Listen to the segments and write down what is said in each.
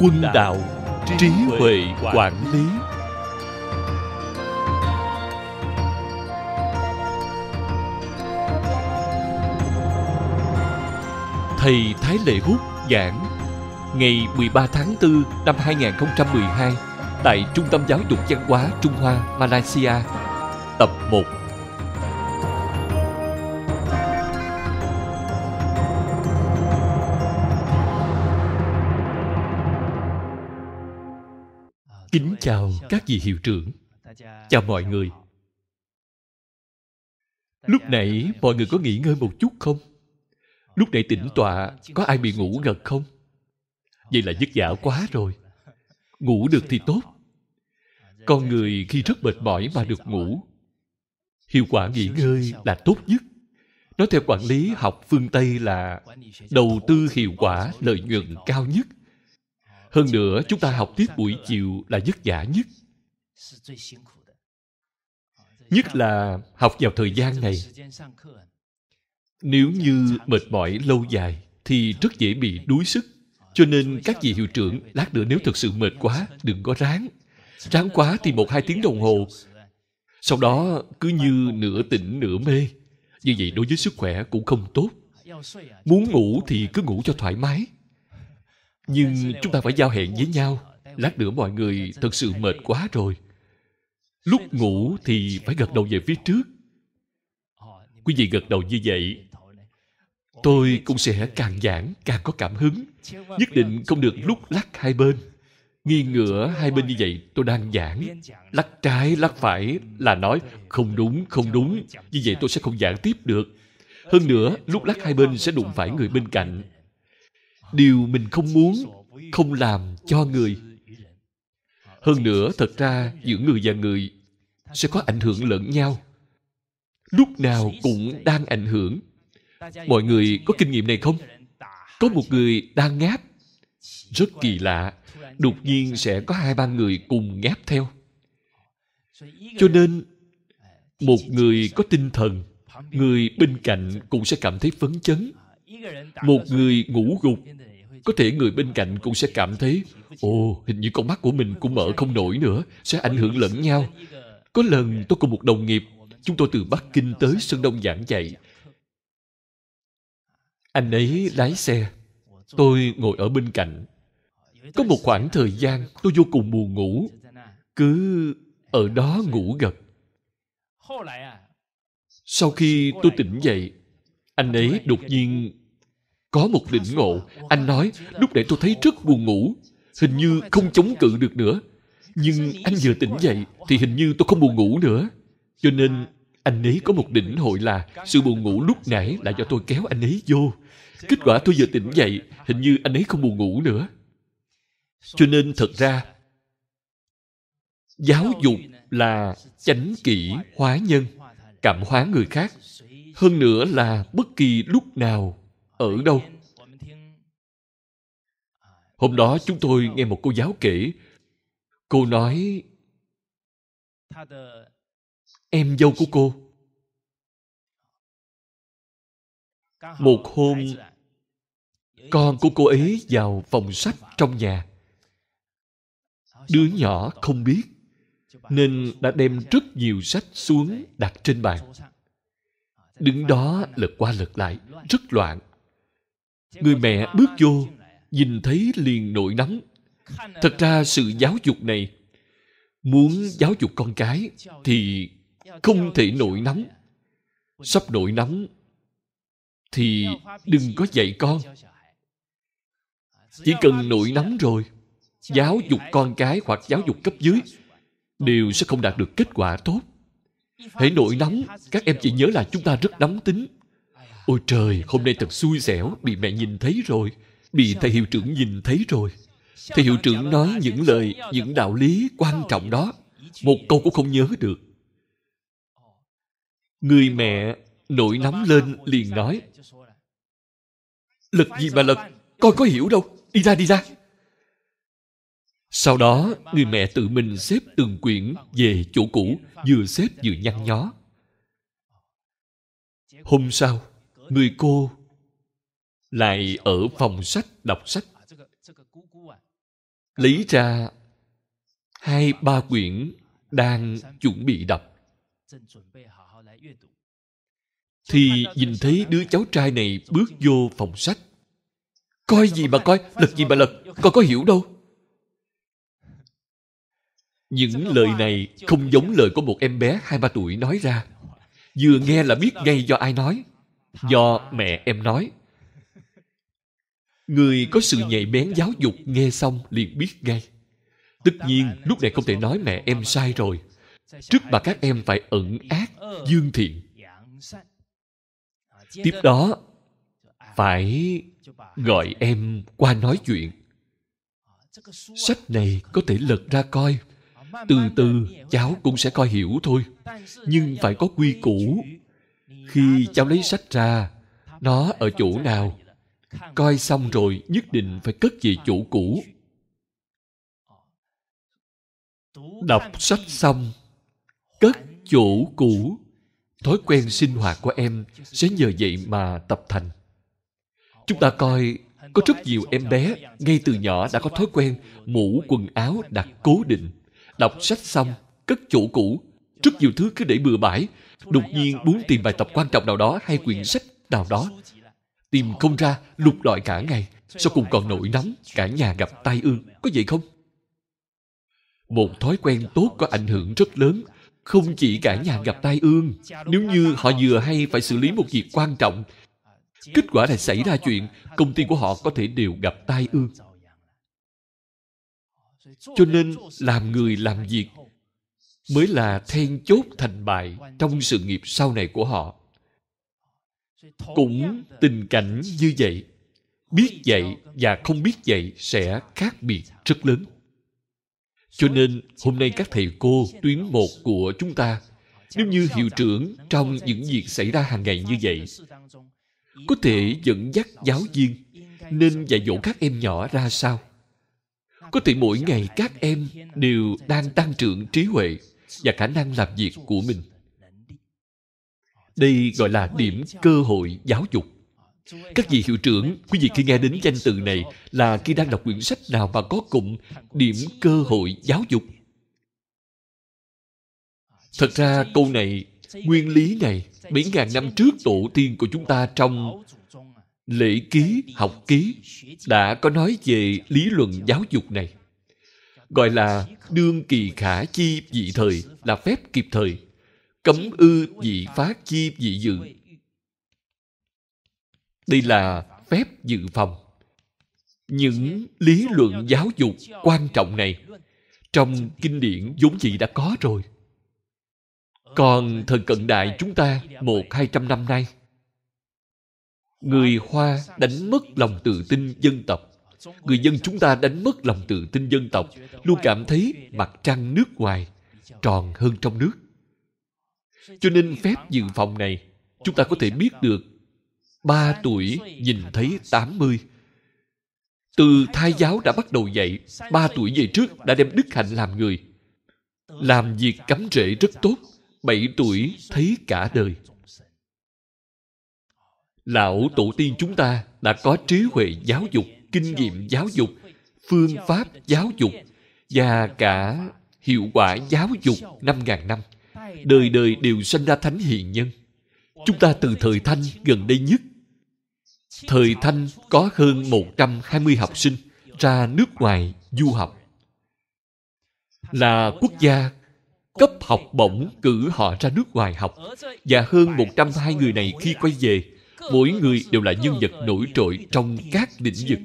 quân đạo trí huệ quản lý thầy Thái Lệ Hút giảng ngày 13 tháng 4 năm 2012 tại Trung tâm Giáo dục Văn hóa Trung Hoa, Malaysia, tập 1. chào các vị hiệu trưởng Chào mọi người Lúc nãy mọi người có nghỉ ngơi một chút không? Lúc nãy tỉnh tọa có ai bị ngủ gật không? Vậy là dứt dả quá rồi Ngủ được thì tốt Con người khi rất mệt mỏi mà được ngủ Hiệu quả nghỉ ngơi là tốt nhất Nói theo quản lý học phương Tây là Đầu tư hiệu quả lợi nhuận cao nhất hơn nữa chúng ta học tiếp buổi chiều là vất vả nhất Nhất là học vào thời gian này Nếu như mệt mỏi lâu dài Thì rất dễ bị đuối sức Cho nên các vị hiệu trưởng Lát nữa nếu thực sự mệt quá Đừng có ráng Ráng quá thì một hai tiếng đồng hồ Sau đó cứ như nửa tỉnh nửa mê Như vậy đối với sức khỏe cũng không tốt Muốn ngủ thì cứ ngủ cho thoải mái nhưng chúng ta phải giao hẹn với nhau lát nữa mọi người thật sự mệt quá rồi lúc ngủ thì phải gật đầu về phía trước quý vị gật đầu như vậy tôi cũng sẽ càng giảng càng có cảm hứng nhất định không được lúc lắc hai bên nghiêng ngửa hai bên như vậy tôi đang giảng lắc trái lắc phải là nói không đúng không đúng như vậy tôi sẽ không giảng tiếp được hơn nữa lúc lắc hai bên sẽ đụng phải người bên cạnh điều mình không muốn không làm cho người hơn nữa thật ra giữa người và người sẽ có ảnh hưởng lẫn nhau lúc nào cũng đang ảnh hưởng mọi người có kinh nghiệm này không có một người đang ngáp rất kỳ lạ đột nhiên sẽ có hai ba người cùng ngáp theo cho nên một người có tinh thần người bên cạnh cũng sẽ cảm thấy phấn chấn một người ngủ gục có thể người bên cạnh cũng sẽ cảm thấy ồ hình như con mắt của mình cũng mở không nổi nữa sẽ ảnh hưởng lẫn nhau có lần tôi cùng một đồng nghiệp chúng tôi từ bắc kinh tới sơn đông giảng dạy anh ấy lái xe tôi ngồi ở bên cạnh có một khoảng thời gian tôi vô cùng buồn ngủ cứ ở đó ngủ gật sau khi tôi tỉnh dậy anh ấy đột nhiên có một đỉnh ngộ. Anh nói, lúc nãy tôi thấy rất buồn ngủ. Hình như không chống cự được nữa. Nhưng anh vừa tỉnh dậy thì hình như tôi không buồn ngủ nữa. Cho nên anh ấy có một đỉnh hội là sự buồn ngủ lúc nãy là do tôi kéo anh ấy vô. Kết quả tôi vừa tỉnh dậy, hình như anh ấy không buồn ngủ nữa. Cho nên thật ra, giáo dục là chánh kỷ hóa nhân, cảm hóa người khác hơn nữa là bất kỳ lúc nào ở đâu hôm đó chúng tôi nghe một cô giáo kể cô nói em dâu của cô một hôm con của cô ấy vào phòng sách trong nhà đứa nhỏ không biết nên đã đem rất nhiều sách xuống đặt trên bàn đứng đó lật qua lật lại rất loạn người mẹ bước vô nhìn thấy liền nổi nóng thật ra sự giáo dục này muốn giáo dục con cái thì không thể nổi nóng sắp nổi nóng thì đừng có dạy con chỉ cần nổi nóng rồi giáo dục con cái hoặc giáo dục cấp dưới đều sẽ không đạt được kết quả tốt Hãy nổi nóng, các em chỉ nhớ là chúng ta rất nóng tính. Ôi trời, hôm nay thật xui xẻo, bị mẹ nhìn thấy rồi, bị thầy hiệu trưởng nhìn thấy rồi. Thầy hiệu trưởng nói những lời, những đạo lý quan trọng đó, một câu cũng không nhớ được. Người mẹ nổi nóng lên liền nói, lực gì mà lực con có hiểu đâu, đi ra đi ra. Sau đó, người mẹ tự mình xếp từng quyển về chỗ cũ, vừa xếp vừa nhăn nhó. Hôm sau, người cô lại ở phòng sách đọc sách. Lấy ra hai ba quyển đang chuẩn bị đọc. Thì nhìn thấy đứa cháu trai này bước vô phòng sách. Coi gì mà coi, lật gì mà lật, con có hiểu đâu. Những lời này không giống lời của một em bé 2-3 tuổi nói ra. Vừa nghe là biết ngay do ai nói. Do mẹ em nói. Người có sự nhạy bén giáo dục nghe xong liền biết ngay. Tất nhiên, lúc này không thể nói mẹ em sai rồi. Trước mà các em phải ẩn ác, dương thiện. Tiếp đó, phải gọi em qua nói chuyện. Sách này có thể lật ra coi từ từ cháu cũng sẽ coi hiểu thôi nhưng phải có quy củ khi cháu lấy sách ra nó ở chỗ nào coi xong rồi nhất định phải cất về chỗ cũ đọc sách xong cất chỗ cũ thói quen sinh hoạt của em sẽ nhờ vậy mà tập thành chúng ta coi có rất nhiều em bé ngay từ nhỏ đã có thói quen mũ quần áo đặt cố định Đọc sách xong, cất chỗ cũ, rất nhiều thứ cứ để bừa bãi, đột nhiên muốn tìm bài tập quan trọng nào đó hay quyển sách nào đó. Tìm không ra, lục lọi cả ngày, sau cùng còn nổi nóng, cả nhà gặp tai ương, có vậy không? Một thói quen tốt có ảnh hưởng rất lớn, không chỉ cả nhà gặp tai ương, nếu như họ vừa hay phải xử lý một việc quan trọng, kết quả là xảy ra chuyện, công ty của họ có thể đều gặp tai ương cho nên làm người làm việc mới là then chốt thành bại trong sự nghiệp sau này của họ cũng tình cảnh như vậy biết vậy và không biết vậy sẽ khác biệt rất lớn cho nên hôm nay các thầy cô tuyến một của chúng ta nếu như hiệu trưởng trong những việc xảy ra hàng ngày như vậy có thể dẫn dắt giáo viên nên dạy dỗ các em nhỏ ra sao có thể mỗi ngày các em đều đang tăng trưởng trí huệ và khả năng làm việc của mình đây gọi là điểm cơ hội giáo dục các vị hiệu trưởng quý vị khi nghe đến danh từ này là khi đang đọc quyển sách nào mà có cụm điểm cơ hội giáo dục thật ra câu này nguyên lý này mấy ngàn năm trước tổ tiên của chúng ta trong lễ ký học ký đã có nói về lý luận giáo dục này gọi là đương kỳ khả chi dị thời là phép kịp thời cấm ư dị phát chi dị dự đây là phép dự phòng những lý luận giáo dục quan trọng này trong kinh điển vốn dĩ đã có rồi còn thời cận đại chúng ta một hai trăm năm nay người hoa đánh mất lòng tự tin dân tộc người dân chúng ta đánh mất lòng tự tin dân tộc luôn cảm thấy mặt trăng nước ngoài tròn hơn trong nước cho nên phép dự phòng này chúng ta có thể biết được ba tuổi nhìn thấy tám mươi, từ thai giáo đã bắt đầu dạy ba tuổi về trước đã đem đức hạnh làm người làm việc cắm rễ rất tốt bảy tuổi thấy cả đời lão tổ tiên chúng ta đã có trí huệ giáo dục kinh nghiệm giáo dục phương pháp giáo dục và cả hiệu quả giáo dục năm ngàn năm. Đời đời đều sanh ra thánh hiền nhân. Chúng ta từ thời Thanh gần đây nhất. Thời Thanh có hơn 120 học sinh ra nước ngoài du học. Là quốc gia cấp học bổng cử họ ra nước ngoài học. Và hơn 120 người này khi quay về mỗi người đều là nhân vật nổi trội trong các lĩnh vực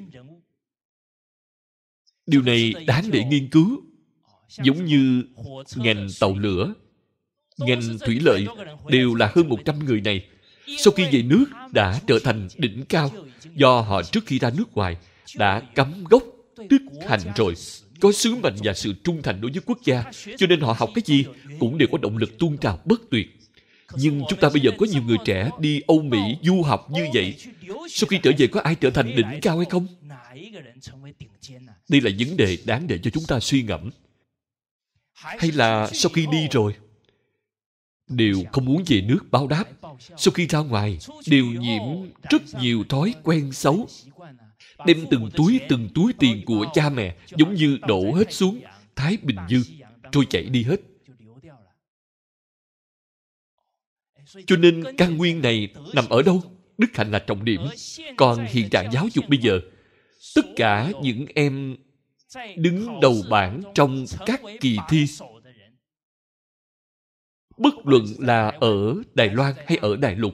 điều này đáng để nghiên cứu giống như ngành tàu lửa ngành thủy lợi đều là hơn 100 người này sau khi về nước đã trở thành đỉnh cao do họ trước khi ra nước ngoài đã cắm gốc đức hạnh rồi có sứ mệnh và sự trung thành đối với quốc gia cho nên họ học cái gì cũng đều có động lực tuôn trào bất tuyệt nhưng chúng ta bây giờ có nhiều người trẻ đi Âu Mỹ du học như vậy. Sau khi trở về có ai trở thành đỉnh cao hay không? Đây là vấn đề đáng để cho chúng ta suy ngẫm. Hay là sau khi đi rồi, đều không muốn về nước báo đáp. Sau khi ra ngoài, đều nhiễm rất nhiều thói quen xấu. Đem từng túi từng túi tiền của cha mẹ giống như đổ hết xuống Thái Bình Dương, trôi chảy đi hết. Cho nên căn nguyên này nằm ở đâu? Đức hạnh là trọng điểm. Còn hiện trạng giáo dục bây giờ, tất cả những em đứng đầu bảng trong các kỳ thi bất luận là ở Đài Loan hay ở Đài Lục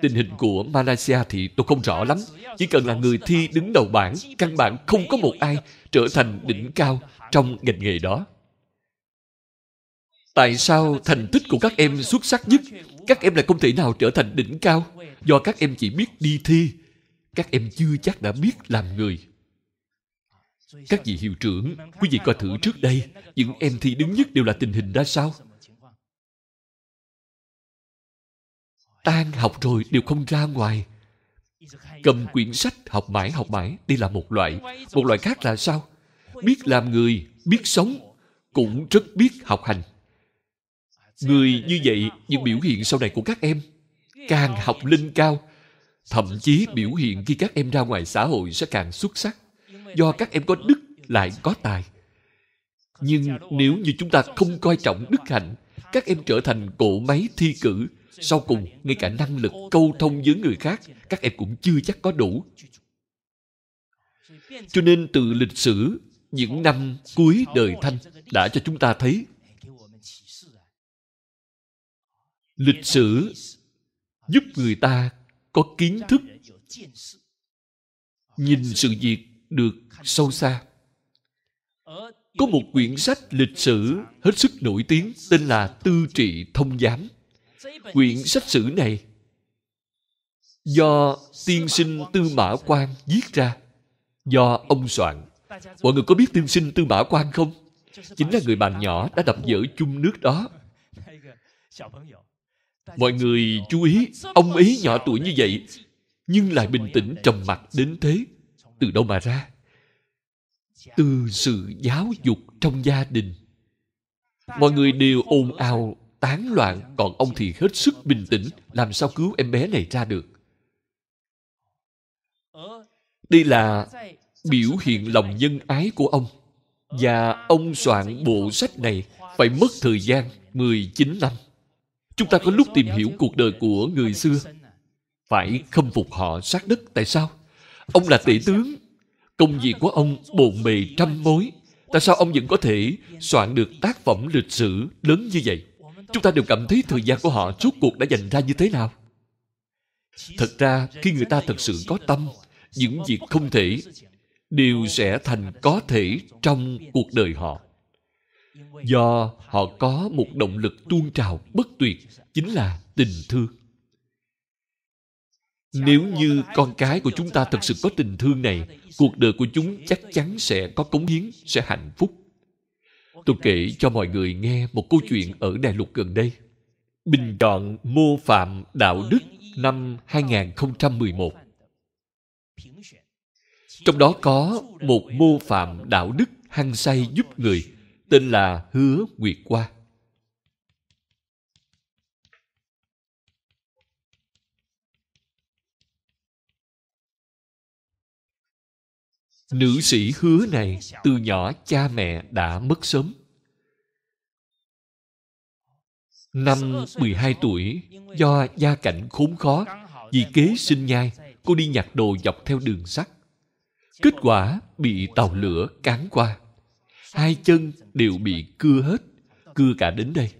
tình hình của Malaysia thì tôi không rõ lắm chỉ cần là người thi đứng đầu bảng căn bản không có một ai trở thành đỉnh cao trong ngành nghề đó tại sao thành tích của các em xuất sắc nhất các em lại không thể nào trở thành đỉnh cao do các em chỉ biết đi thi các em chưa chắc đã biết làm người các vị hiệu trưởng quý vị coi thử trước đây những em thi đứng nhất đều là tình hình ra sao tan học rồi đều không ra ngoài cầm quyển sách học mãi học mãi đây là một loại một loại khác là sao biết làm người biết sống cũng rất biết học hành người như vậy những biểu hiện sau này của các em càng học linh cao thậm chí biểu hiện khi các em ra ngoài xã hội sẽ càng xuất sắc do các em có đức lại có tài nhưng nếu như chúng ta không coi trọng đức hạnh các em trở thành cỗ máy thi cử sau cùng ngay cả năng lực câu thông với người khác các em cũng chưa chắc có đủ cho nên từ lịch sử những năm cuối đời thanh đã cho chúng ta thấy lịch sử giúp người ta có kiến thức nhìn sự việc được sâu xa có một quyển sách lịch sử hết sức nổi tiếng tên là tư trị thông giám quyển sách sử này do tiên sinh tư mã quan viết ra do ông soạn mọi người có biết tiên sinh tư mã quan không chính là người bạn nhỏ đã đập vỡ chung nước đó mọi người chú ý ông ấy nhỏ tuổi như vậy nhưng lại bình tĩnh trầm mặc đến thế từ đâu mà ra từ sự giáo dục trong gia đình mọi người đều ồn ào tán loạn còn ông thì hết sức bình tĩnh làm sao cứu em bé này ra được đây là biểu hiện lòng nhân ái của ông và ông soạn bộ sách này phải mất thời gian 19 năm chúng ta có lúc tìm hiểu cuộc đời của người xưa phải khâm phục họ sát đất tại sao ông là tể tướng công việc của ông bồn bề trăm mối tại sao ông vẫn có thể soạn được tác phẩm lịch sử lớn như vậy chúng ta đều cảm thấy thời gian của họ suốt cuộc đã dành ra như thế nào thật ra khi người ta thật sự có tâm những việc không thể đều sẽ thành có thể trong cuộc đời họ do họ có một động lực tuôn trào bất tuyệt chính là tình thương nếu như con cái của chúng ta thật sự có tình thương này cuộc đời của chúng chắc chắn sẽ có cống hiến sẽ hạnh phúc tôi kể cho mọi người nghe một câu chuyện ở đại lục gần đây bình chọn mô phạm đạo đức năm 2011. Trong đó có một mô phạm đạo đức hăng say giúp người tên là Hứa Nguyệt Qua. Nữ sĩ hứa này từ nhỏ cha mẹ đã mất sớm. Năm 12 tuổi, do gia cảnh khốn khó, vì kế sinh nhai, cô đi nhặt đồ dọc theo đường sắt. Kết quả bị tàu lửa cán qua hai chân đều bị cưa hết cưa cả đến đây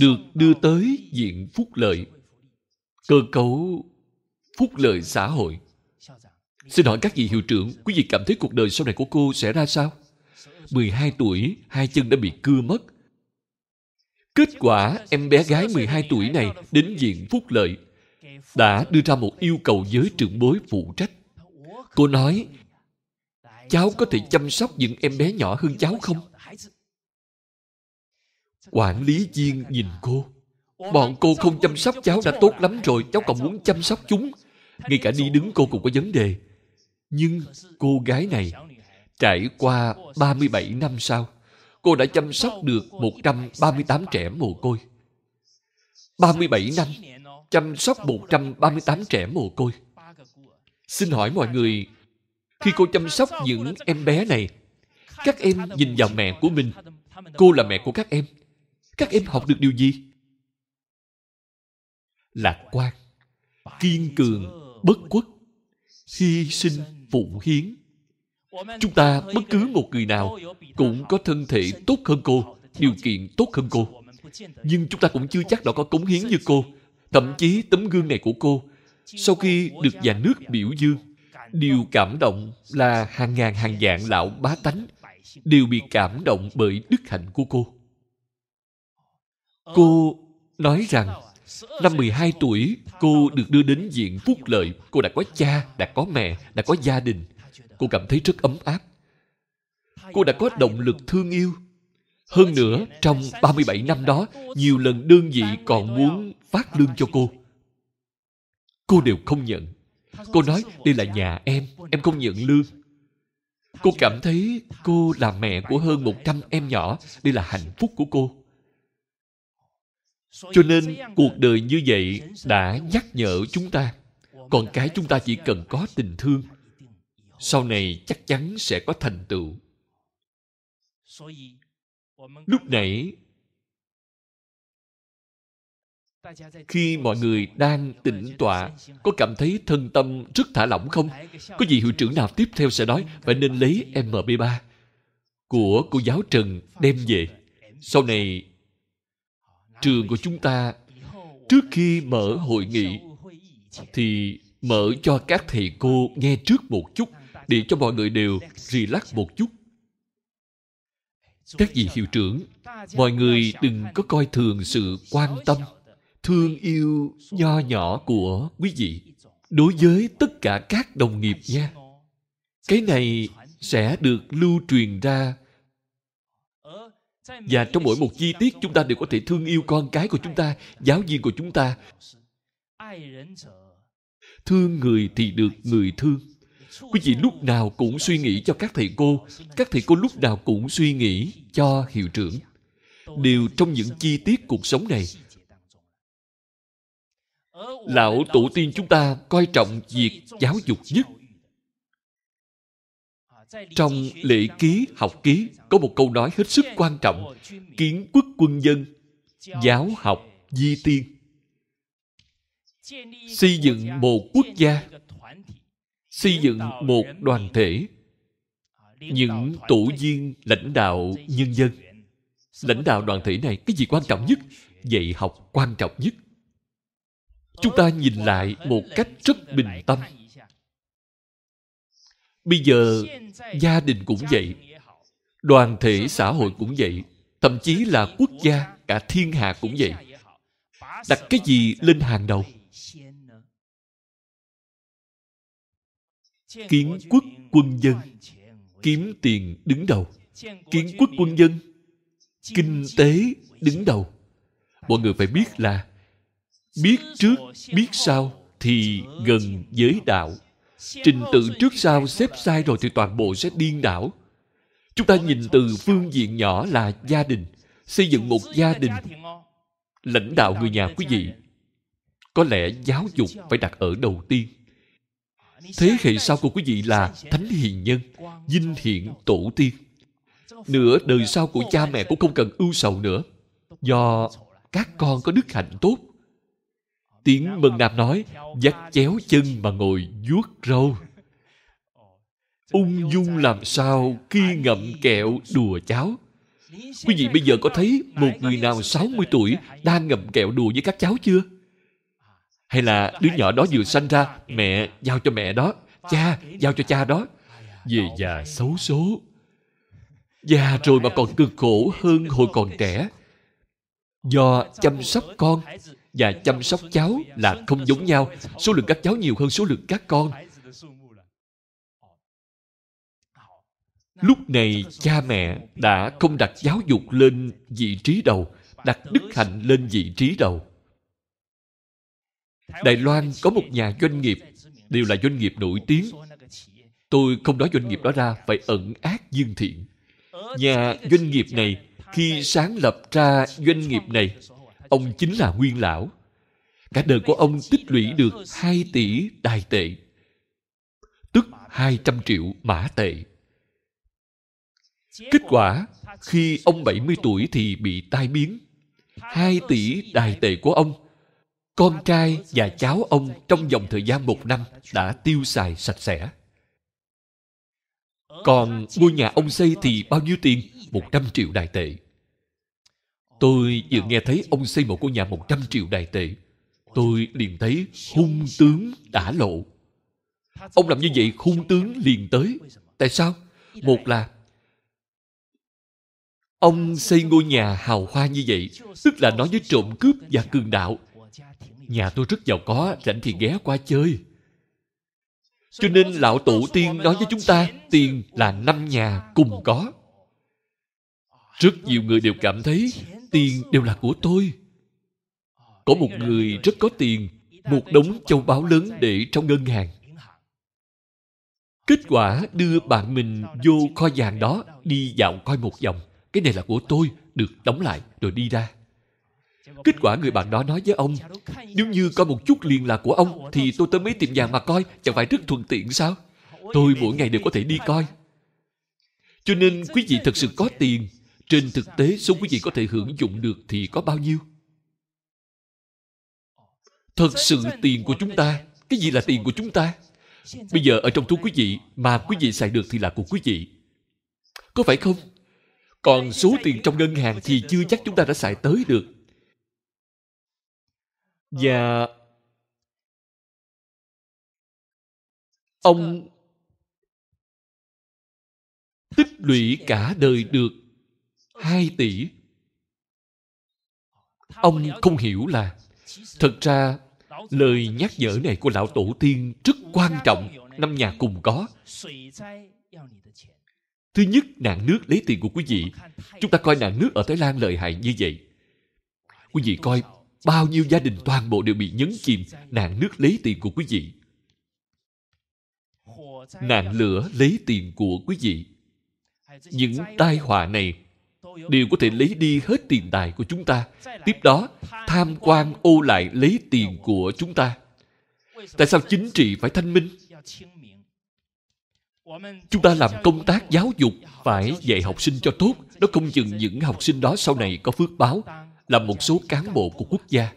được đưa tới diện phúc lợi cơ cấu phúc lợi xã hội Xin hỏi các vị hiệu trưởng, quý vị cảm thấy cuộc đời sau này của cô sẽ ra sao? 12 tuổi, hai chân đã bị cưa mất. Kết quả, em bé gái 12 tuổi này đến diện phúc lợi đã đưa ra một yêu cầu với trưởng bối phụ trách. Cô nói, cháu có thể chăm sóc những em bé nhỏ hơn cháu không quản lý viên nhìn cô bọn cô không chăm sóc cháu đã tốt lắm rồi cháu còn muốn chăm sóc chúng ngay cả đi đứng cô cũng có vấn đề nhưng cô gái này trải qua 37 năm sau cô đã chăm sóc được 138 trẻ mồ côi 37 năm chăm sóc 138 trẻ mồ côi xin hỏi mọi người khi cô chăm sóc những em bé này, các em nhìn vào mẹ của mình. Cô là mẹ của các em. Các em học được điều gì? Lạc quan, kiên cường, bất khuất, hy sinh, phụ hiến. Chúng ta bất cứ một người nào cũng có thân thể tốt hơn cô, điều kiện tốt hơn cô. Nhưng chúng ta cũng chưa chắc đã có cống hiến như cô. Thậm chí tấm gương này của cô, sau khi được nhà nước biểu dương, Điều cảm động là hàng ngàn hàng vạn lão bá tánh đều bị cảm động bởi đức hạnh của cô. Cô nói rằng Năm 12 tuổi, cô được đưa đến diện phúc lợi. Cô đã có cha, đã có mẹ, đã có gia đình. Cô cảm thấy rất ấm áp. Cô đã có động lực thương yêu. Hơn nữa, trong 37 năm đó, nhiều lần đơn vị còn muốn phát lương cho cô. Cô đều không nhận. Cô nói đây là nhà em, em không nhận lương. Cô cảm thấy cô là mẹ của hơn 100 em nhỏ, đây là hạnh phúc của cô. Cho nên cuộc đời như vậy đã nhắc nhở chúng ta. Còn cái chúng ta chỉ cần có tình thương, sau này chắc chắn sẽ có thành tựu. Lúc nãy khi mọi người đang tỉnh tọa có cảm thấy thân tâm rất thả lỏng không có gì hiệu trưởng nào tiếp theo sẽ nói phải nên lấy mp 3 của cô giáo trần đem về sau này trường của chúng ta trước khi mở hội nghị thì mở cho các thầy cô nghe trước một chút để cho mọi người đều relax một chút các vị hiệu trưởng mọi người đừng có coi thường sự quan tâm thương yêu nho nhỏ của quý vị đối với tất cả các đồng nghiệp nha cái này sẽ được lưu truyền ra và trong mỗi một chi tiết chúng ta đều có thể thương yêu con cái của chúng ta giáo viên của chúng ta thương người thì được người thương quý vị lúc nào cũng suy nghĩ cho các thầy cô các thầy cô lúc nào cũng suy nghĩ cho hiệu trưởng đều trong những chi tiết cuộc sống này lão tổ tiên chúng ta coi trọng việc giáo dục nhất trong lễ ký học ký có một câu nói hết sức quan trọng kiến quốc quân dân giáo học di tiên xây dựng một quốc gia xây dựng một đoàn thể những tổ viên lãnh đạo nhân dân lãnh đạo đoàn thể này cái gì quan trọng nhất dạy học quan trọng nhất chúng ta nhìn lại một cách rất bình tâm bây giờ gia đình cũng vậy đoàn thể xã hội cũng vậy thậm chí là quốc gia cả thiên hạ cũng vậy đặt cái gì lên hàng đầu kiến quốc quân dân kiếm tiền đứng đầu kiến quốc quân dân kinh tế đứng đầu mọi người phải biết là biết trước biết sau thì gần với đạo trình tự trước sau xếp sai rồi thì toàn bộ sẽ điên đảo chúng ta nhìn từ phương diện nhỏ là gia đình xây dựng một gia đình lãnh đạo người nhà quý vị có lẽ giáo dục phải đặt ở đầu tiên thế hệ sau của quý vị là thánh hiền nhân dinh hiển tổ tiên nửa đời sau của cha mẹ cũng không cần ưu sầu nữa do các con có đức hạnh tốt tiếng Mân Nam nói dắt chéo chân mà ngồi vuốt râu ung dung làm sao khi ngậm kẹo đùa cháu quý vị bây giờ có thấy một người nào 60 tuổi đang ngậm kẹo đùa với các cháu chưa hay là đứa nhỏ đó vừa sanh ra mẹ giao cho mẹ đó cha giao cho cha đó về già xấu số già rồi mà còn cực khổ hơn hồi còn trẻ do chăm sóc con và chăm sóc cháu là không giống nhau. Số lượng các cháu nhiều hơn số lượng các con. Lúc này cha mẹ đã không đặt giáo dục lên vị trí đầu, đặt đức hạnh lên vị trí đầu. Đài Loan có một nhà doanh nghiệp, đều là doanh nghiệp nổi tiếng. Tôi không nói doanh nghiệp đó ra, phải ẩn ác dương thiện. Nhà doanh nghiệp này khi sáng lập ra doanh nghiệp này ông chính là nguyên lão cả đời của ông tích lũy được 2 tỷ đài tệ tức 200 triệu mã tệ kết quả khi ông 70 tuổi thì bị tai biến 2 tỷ đài tệ của ông con trai và cháu ông trong vòng thời gian một năm đã tiêu xài sạch sẽ còn ngôi nhà ông xây thì bao nhiêu tiền? Một trăm triệu đài tệ. Tôi vừa nghe thấy ông xây một ngôi nhà 100 triệu đài tệ. Tôi liền thấy hung tướng đã lộ. Ông làm như vậy hung tướng liền tới. Tại sao? Một là Ông xây ngôi nhà hào hoa như vậy Tức là nói với trộm cướp và cường đạo Nhà tôi rất giàu có Rảnh thì ghé qua chơi Cho nên lão tổ tiên nói với chúng ta Tiền là năm nhà cùng có Rất nhiều người đều cảm thấy tiền đều là của tôi có một người rất có tiền một đống châu báu lớn để trong ngân hàng kết quả đưa bạn mình vô kho vàng đó đi dạo coi một vòng cái này là của tôi được đóng lại rồi đi ra kết quả người bạn đó nói với ông nếu như coi một chút liền là của ông thì tôi tới mấy tiệm vàng mà coi chẳng phải rất thuận tiện sao tôi mỗi ngày đều có thể đi coi cho nên quý vị thật sự có tiền trên thực tế số quý vị có thể hưởng dụng được thì có bao nhiêu thật sự tiền của chúng ta cái gì là tiền của chúng ta bây giờ ở trong túi quý vị mà quý vị xài được thì là của quý vị có phải không còn số tiền trong ngân hàng thì chưa chắc chúng ta đã xài tới được và ông tích lũy cả đời được 2 tỷ ông không hiểu là thật ra lời nhắc nhở này của lão tổ tiên rất quan trọng năm nhà cùng có thứ nhất nạn nước lấy tiền của quý vị chúng ta coi nạn nước ở thái lan lợi hại như vậy quý vị coi bao nhiêu gia đình toàn bộ đều bị nhấn chìm nạn nước lấy tiền của quý vị nạn lửa lấy tiền của quý vị những tai họa này đều có thể lấy đi hết tiền tài của chúng ta. Tiếp đó, tham quan ô lại lấy tiền của chúng ta. Tại sao chính trị phải thanh minh? Chúng ta làm công tác giáo dục phải dạy học sinh cho tốt. Nó không chừng những học sinh đó sau này có phước báo, làm một số cán bộ của quốc gia.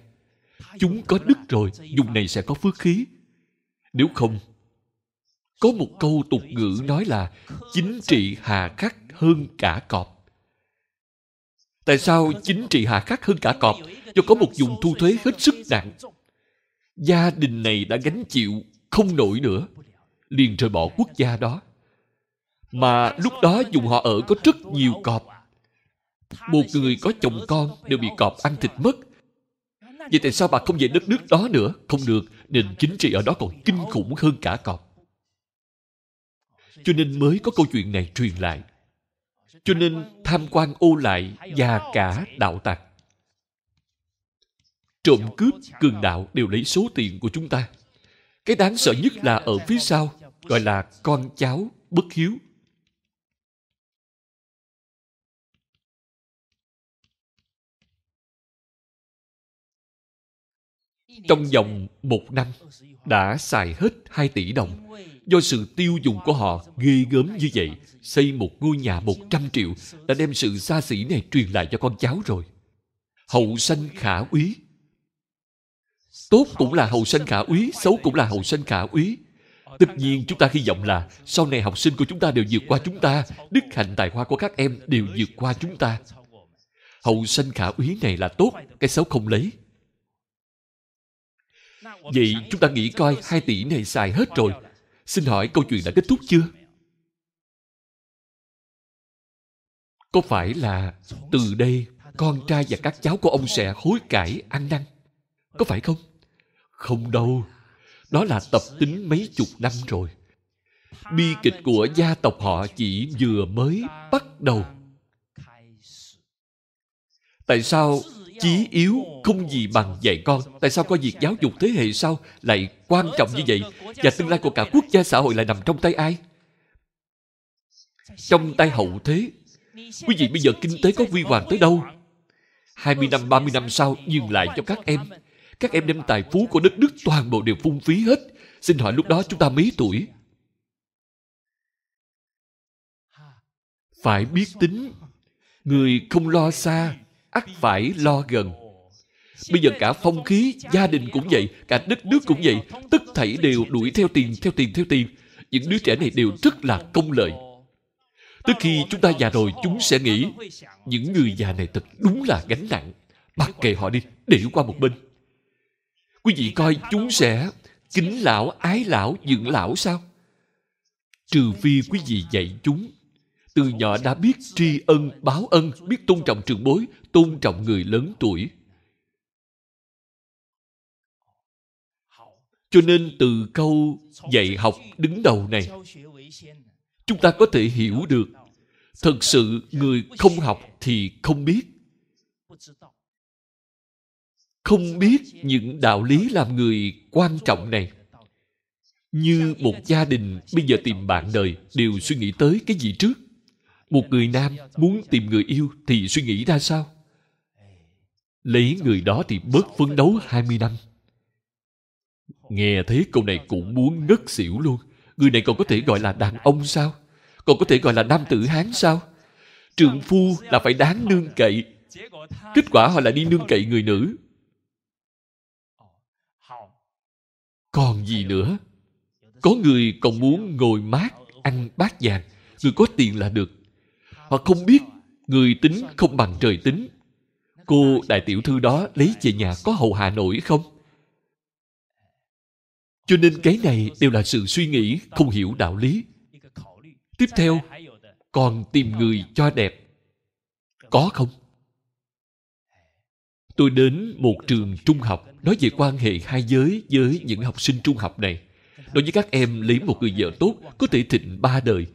Chúng có đức rồi, dùng này sẽ có phước khí. Nếu không, có một câu tục ngữ nói là chính trị hà khắc hơn cả cọp Tại sao chính trị hạ khắc hơn cả cọp do có một vùng thu thuế hết sức nặng? Gia đình này đã gánh chịu không nổi nữa, liền rời bỏ quốc gia đó. Mà lúc đó vùng họ ở có rất nhiều cọp. Một người có chồng con đều bị cọp ăn thịt mất. Vậy tại sao bà không về đất nước đó nữa? Không được, nên chính trị ở đó còn kinh khủng hơn cả cọp. Cho nên mới có câu chuyện này truyền lại cho nên tham quan ô lại và cả đạo tặc trộm cướp cường đạo đều lấy số tiền của chúng ta cái đáng sợ nhất là ở phía sau gọi là con cháu bất hiếu trong vòng một năm đã xài hết 2 tỷ đồng do sự tiêu dùng của họ ghê gớm như vậy xây một ngôi nhà 100 triệu đã đem sự xa xỉ này truyền lại cho con cháu rồi hậu sanh khả úy tốt cũng là hậu sanh khả úy xấu cũng là hậu sanh khả úy tất nhiên chúng ta hy vọng là sau này học sinh của chúng ta đều vượt qua chúng ta đức hạnh tài hoa của các em đều vượt qua chúng ta hậu sanh khả úy này là tốt cái xấu không lấy Vậy chúng ta nghĩ coi hai tỷ này xài hết rồi Xin hỏi câu chuyện đã kết thúc chưa? Có phải là từ đây con trai và các cháu của ông sẽ hối cải ăn năn? Có phải không? Không đâu. Đó là tập tính mấy chục năm rồi. Bi kịch của gia tộc họ chỉ vừa mới bắt đầu. Tại sao chí yếu không gì bằng dạy con tại sao coi việc giáo dục thế hệ sau lại quan trọng như vậy và tương lai của cả quốc gia xã hội lại nằm trong tay ai trong tay hậu thế quý vị bây giờ kinh tế có vi hoàng tới đâu 20 năm 30 năm sau dừng lại cho các em các em đem tài phú của đất nước toàn bộ đều phung phí hết xin hỏi lúc đó chúng ta mấy tuổi phải biết tính người không lo xa ắt phải lo gần bây giờ cả phong khí gia đình cũng vậy cả đất nước cũng vậy tất thảy đều đuổi theo tiền theo tiền theo tiền những đứa trẻ này đều rất là công lợi Tới khi chúng ta già rồi chúng sẽ nghĩ Những người già này thật đúng là gánh nặng Mặc kệ họ đi để qua một bên Quý vị coi chúng sẽ Kính lão, ái lão, dựng lão sao Trừ phi quý vị dạy chúng từ nhỏ đã biết tri ân báo ân biết tôn trọng trường bối tôn trọng người lớn tuổi cho nên từ câu dạy học đứng đầu này chúng ta có thể hiểu được thật sự người không học thì không biết không biết những đạo lý làm người quan trọng này như một gia đình bây giờ tìm bạn đời đều suy nghĩ tới cái gì trước một người nam muốn tìm người yêu thì suy nghĩ ra sao lấy người đó thì bớt phấn đấu 20 năm nghe thấy câu này cũng muốn ngất xỉu luôn người này còn có thể gọi là đàn ông sao còn có thể gọi là nam tử hán sao trượng phu là phải đáng nương cậy kết quả họ lại đi nương cậy người nữ còn gì nữa có người còn muốn ngồi mát ăn bát vàng người có tiền là được họ không biết người tính không bằng trời tính cô đại tiểu thư đó lấy về nhà có hầu hạ nổi không cho nên cái này đều là sự suy nghĩ không hiểu đạo lý tiếp theo còn tìm người cho đẹp có không tôi đến một trường trung học nói về quan hệ hai giới với những học sinh trung học này đối với các em lấy một người vợ tốt có thể thịnh ba đời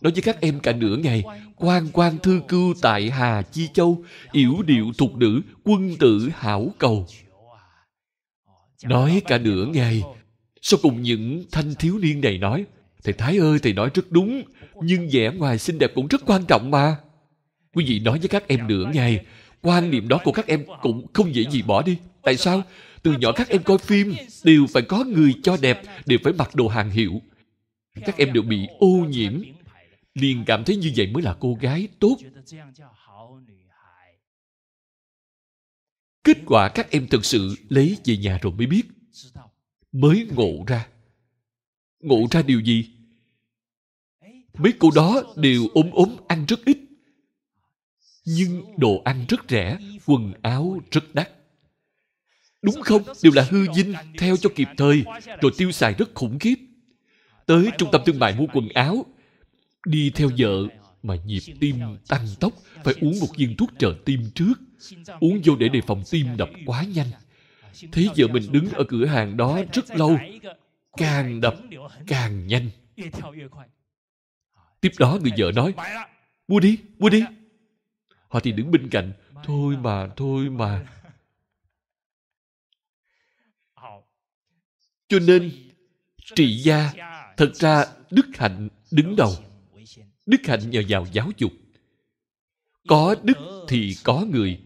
Nói với các em cả nửa ngày Quan quan thư cư tại Hà Chi Châu Yểu điệu thục nữ Quân tử hảo cầu Nói cả nửa ngày Sau cùng những thanh thiếu niên này nói Thầy Thái ơi thầy nói rất đúng Nhưng vẻ ngoài xinh đẹp cũng rất quan trọng mà Quý vị nói với các em nửa ngày Quan niệm đó của các em cũng không dễ gì bỏ đi Tại sao? Từ nhỏ các em coi phim Đều phải có người cho đẹp Đều phải mặc đồ hàng hiệu Các em đều bị ô nhiễm liền cảm thấy như vậy mới là cô gái tốt kết quả các em thực sự lấy về nhà rồi mới biết mới ngộ ra ngộ ra điều gì mấy cô đó đều ốm ốm ăn rất ít nhưng đồ ăn rất rẻ quần áo rất đắt đúng không đều là hư dinh theo cho kịp thời rồi tiêu xài rất khủng khiếp tới trung tâm thương mại mua quần áo đi theo vợ mà nhịp tim tăng tốc phải uống một viên thuốc trợ tim trước uống vô để đề phòng tim đập quá nhanh thấy vợ mình đứng ở cửa hàng đó rất lâu càng đập càng nhanh tiếp đó người vợ nói mua đi mua đi họ thì đứng bên cạnh thôi mà thôi mà cho nên trị gia thật ra đức hạnh đứng đầu đức hạnh nhờ vào giáo dục có đức thì có người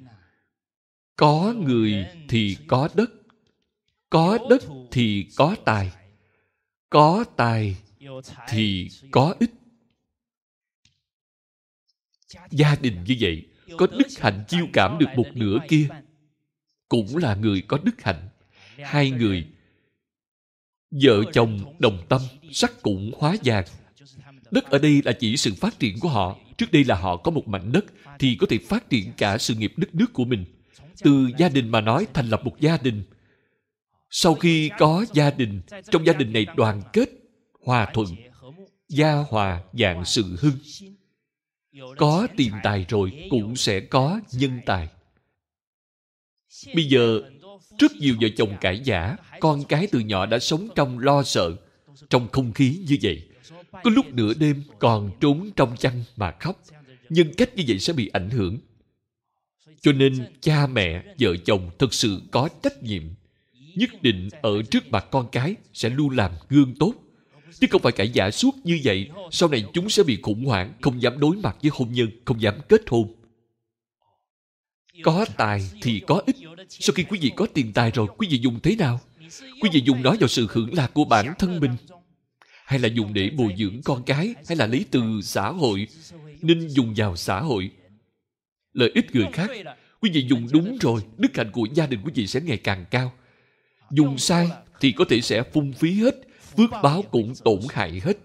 có người thì có đất có đất thì có tài có tài thì có ích gia đình như vậy có đức hạnh chiêu cảm được một nửa kia cũng là người có đức hạnh hai người vợ chồng đồng tâm sắc cũng hóa vàng đất ở đây là chỉ sự phát triển của họ trước đây là họ có một mảnh đất thì có thể phát triển cả sự nghiệp đất nước của mình từ gia đình mà nói thành lập một gia đình sau khi có gia đình trong gia đình này đoàn kết hòa thuận gia hòa dạng sự hưng có tiền tài rồi cũng sẽ có nhân tài bây giờ rất nhiều vợ chồng cãi giả con cái từ nhỏ đã sống trong lo sợ trong không khí như vậy có lúc nửa đêm còn trốn trong chăn mà khóc. Nhân cách như vậy sẽ bị ảnh hưởng. Cho nên cha mẹ, vợ chồng thật sự có trách nhiệm. Nhất định ở trước mặt con cái sẽ luôn làm gương tốt. Chứ không phải cãi giả suốt như vậy, sau này chúng sẽ bị khủng hoảng, không dám đối mặt với hôn nhân, không dám kết hôn. Có tài thì có ích. Sau khi quý vị có tiền tài rồi, quý vị dùng thế nào? Quý vị dùng nó vào sự hưởng lạc của bản thân mình hay là dùng để bồi dưỡng con cái hay là lấy từ xã hội nên dùng vào xã hội lợi ích người khác quý vị dùng đúng rồi đức hạnh của gia đình quý vị sẽ ngày càng cao dùng sai thì có thể sẽ phung phí hết phước báo cũng tổn hại hết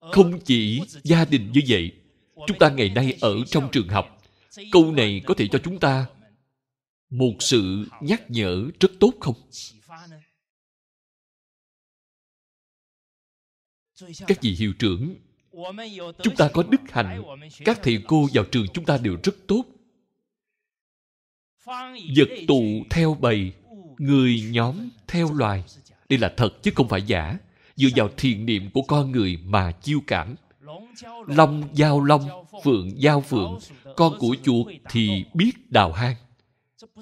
không chỉ gia đình như vậy chúng ta ngày nay ở trong trường học câu này có thể cho chúng ta một sự nhắc nhở rất tốt không các vị hiệu trưởng chúng ta có đức hạnh các thầy cô vào trường chúng ta đều rất tốt vật tụ theo bầy người nhóm theo loài đây là thật chứ không phải giả dựa vào thiền niệm của con người mà chiêu cảm long giao long phượng giao phượng con của chuột thì biết đào hang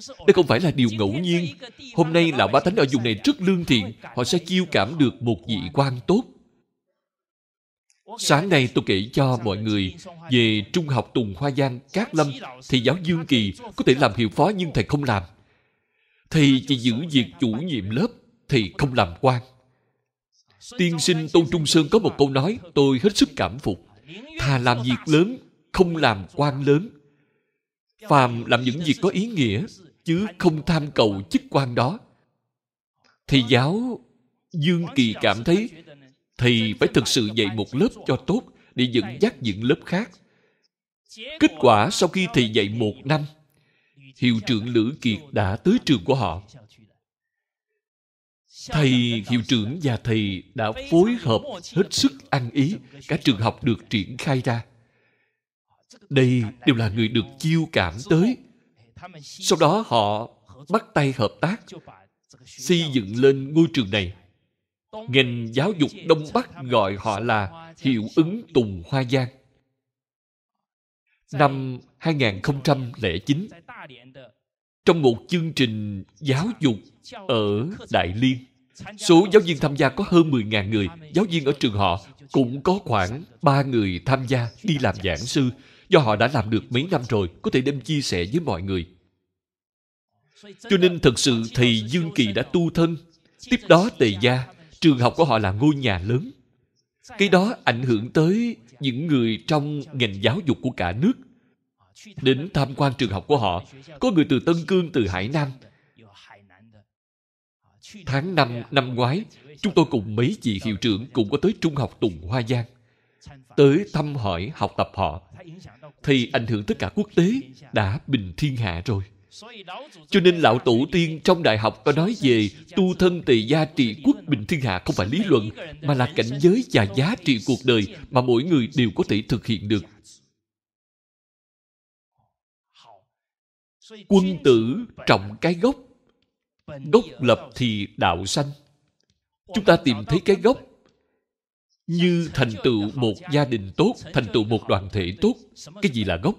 đây không phải là điều ngẫu nhiên. Hôm nay là ba thánh ở vùng này rất lương thiện. Họ sẽ chiêu cảm được một vị quan tốt. Sáng nay tôi kể cho mọi người về Trung học Tùng Hoa Giang, Cát Lâm. thì giáo Dương Kỳ có thể làm hiệu phó nhưng thầy không làm. Thầy chỉ giữ việc chủ nhiệm lớp, thì không làm quan. Tiên sinh Tôn Trung Sơn có một câu nói tôi hết sức cảm phục. Thà làm việc lớn, không làm quan lớn phàm làm những việc có ý nghĩa chứ không tham cầu chức quan đó thầy giáo dương kỳ cảm thấy thì phải thực sự dạy một lớp cho tốt để dẫn dắt những lớp khác kết quả sau khi thầy dạy một năm hiệu trưởng lữ kiệt đã tới trường của họ thầy hiệu trưởng và thầy đã phối hợp hết sức ăn ý cả trường học được triển khai ra đây đều là người được chiêu cảm tới. Sau đó họ bắt tay hợp tác, xây dựng lên ngôi trường này. Ngành giáo dục Đông Bắc gọi họ là hiệu ứng Tùng Hoa Giang. Năm 2009, trong một chương trình giáo dục ở Đại Liên, số giáo viên tham gia có hơn 10.000 người. Giáo viên ở trường họ cũng có khoảng 3 người tham gia đi làm giảng sư do họ đã làm được mấy năm rồi có thể đem chia sẻ với mọi người cho nên thật sự thầy dương kỳ đã tu thân tiếp đó tề gia trường học của họ là ngôi nhà lớn cái đó ảnh hưởng tới những người trong ngành giáo dục của cả nước đến tham quan trường học của họ có người từ tân cương từ hải nam tháng năm năm ngoái chúng tôi cùng mấy chị hiệu trưởng cũng có tới trung học tùng hoa giang tới thăm hỏi học tập họ thì ảnh hưởng tất cả quốc tế đã bình thiên hạ rồi cho nên lão tổ tiên trong đại học có nói về tu thân tỳ gia trị quốc bình thiên hạ không phải lý luận mà là cảnh giới và giá trị cuộc đời mà mỗi người đều có thể thực hiện được quân tử trọng cái gốc gốc lập thì đạo sanh chúng ta tìm thấy cái gốc như thành tựu một gia đình tốt thành tựu một đoàn thể tốt cái gì là gốc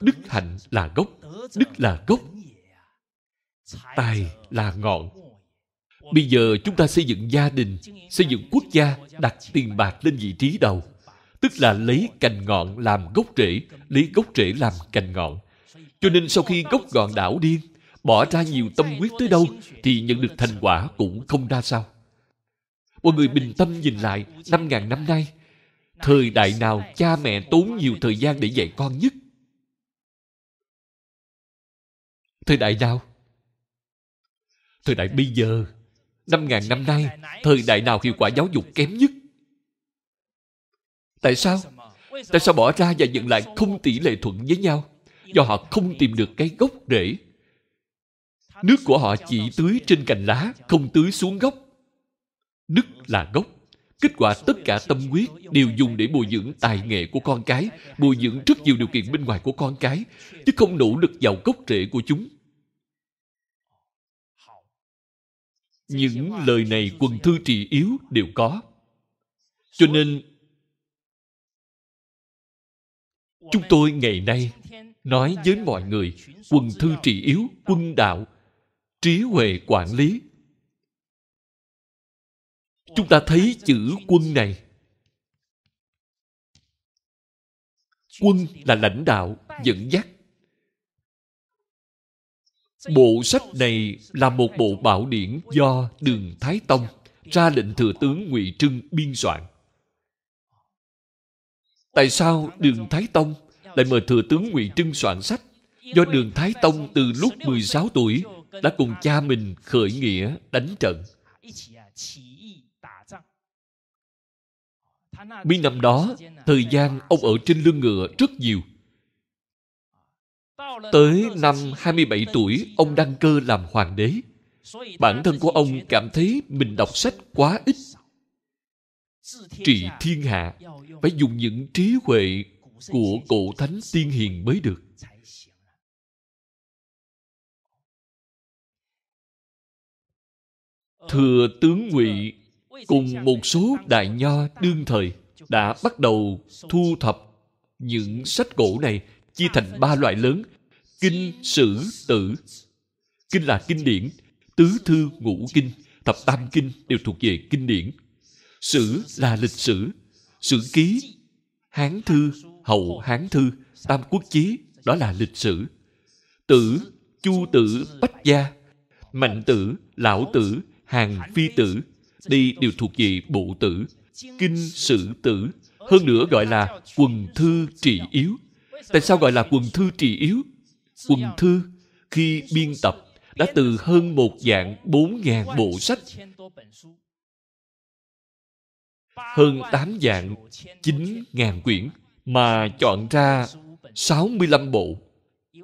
đức hạnh là gốc đức là gốc tài là ngọn bây giờ chúng ta xây dựng gia đình xây dựng quốc gia đặt tiền bạc lên vị trí đầu tức là lấy cành ngọn làm gốc rễ lấy gốc rễ làm cành ngọn cho nên sau khi gốc ngọn đảo điên bỏ ra nhiều tâm huyết tới đâu thì nhận được thành quả cũng không ra sao Mọi người bình tâm nhìn lại, năm ngàn năm nay, thời đại nào cha mẹ tốn nhiều thời gian để dạy con nhất? Thời đại nào? Thời đại bây giờ, năm ngàn năm nay, thời đại nào hiệu quả giáo dục kém nhất? Tại sao? Tại sao bỏ ra và nhận lại không tỷ lệ thuận với nhau? Do họ không tìm được cái gốc rễ. Nước của họ chỉ tưới trên cành lá, không tưới xuống gốc đức là gốc kết quả tất cả tâm huyết đều dùng để bồi dưỡng tài nghệ của con cái bồi dưỡng rất nhiều điều kiện bên ngoài của con cái chứ không nỗ lực vào gốc rễ của chúng những lời này quần thư trị yếu đều có cho nên chúng tôi ngày nay nói với mọi người quần thư trị yếu quân đạo trí huệ quản lý chúng ta thấy chữ quân này quân là lãnh đạo dẫn dắt bộ sách này là một bộ bảo điển do đường thái tông ra lệnh thừa tướng ngụy trưng biên soạn tại sao đường thái tông lại mời thừa tướng ngụy trưng soạn sách do đường thái tông từ lúc 16 tuổi đã cùng cha mình khởi nghĩa đánh trận Mấy năm đó, thời gian ông ở trên lưng ngựa rất nhiều. Tới năm 27 tuổi, ông đăng cơ làm hoàng đế. Bản thân của ông cảm thấy mình đọc sách quá ít. Trị thiên hạ phải dùng những trí huệ của cổ thánh tiên hiền mới được. Thừa tướng ngụy cùng một số đại nho đương thời đã bắt đầu thu thập những sách cổ này chia thành ba loại lớn kinh sử tử kinh là kinh điển tứ thư ngũ kinh thập tam kinh đều thuộc về kinh điển sử là lịch sử sử ký hán thư hậu hán thư tam quốc chí đó là lịch sử tử chu tử bách gia mạnh tử lão tử hàng phi tử đây đều thuộc về bộ tử, kinh sử tử, hơn nữa gọi là quần thư trị yếu. Tại sao gọi là quần thư trị yếu? Quần thư khi biên tập đã từ hơn một dạng bốn ngàn bộ sách hơn tám dạng chín ngàn quyển mà chọn ra 65 bộ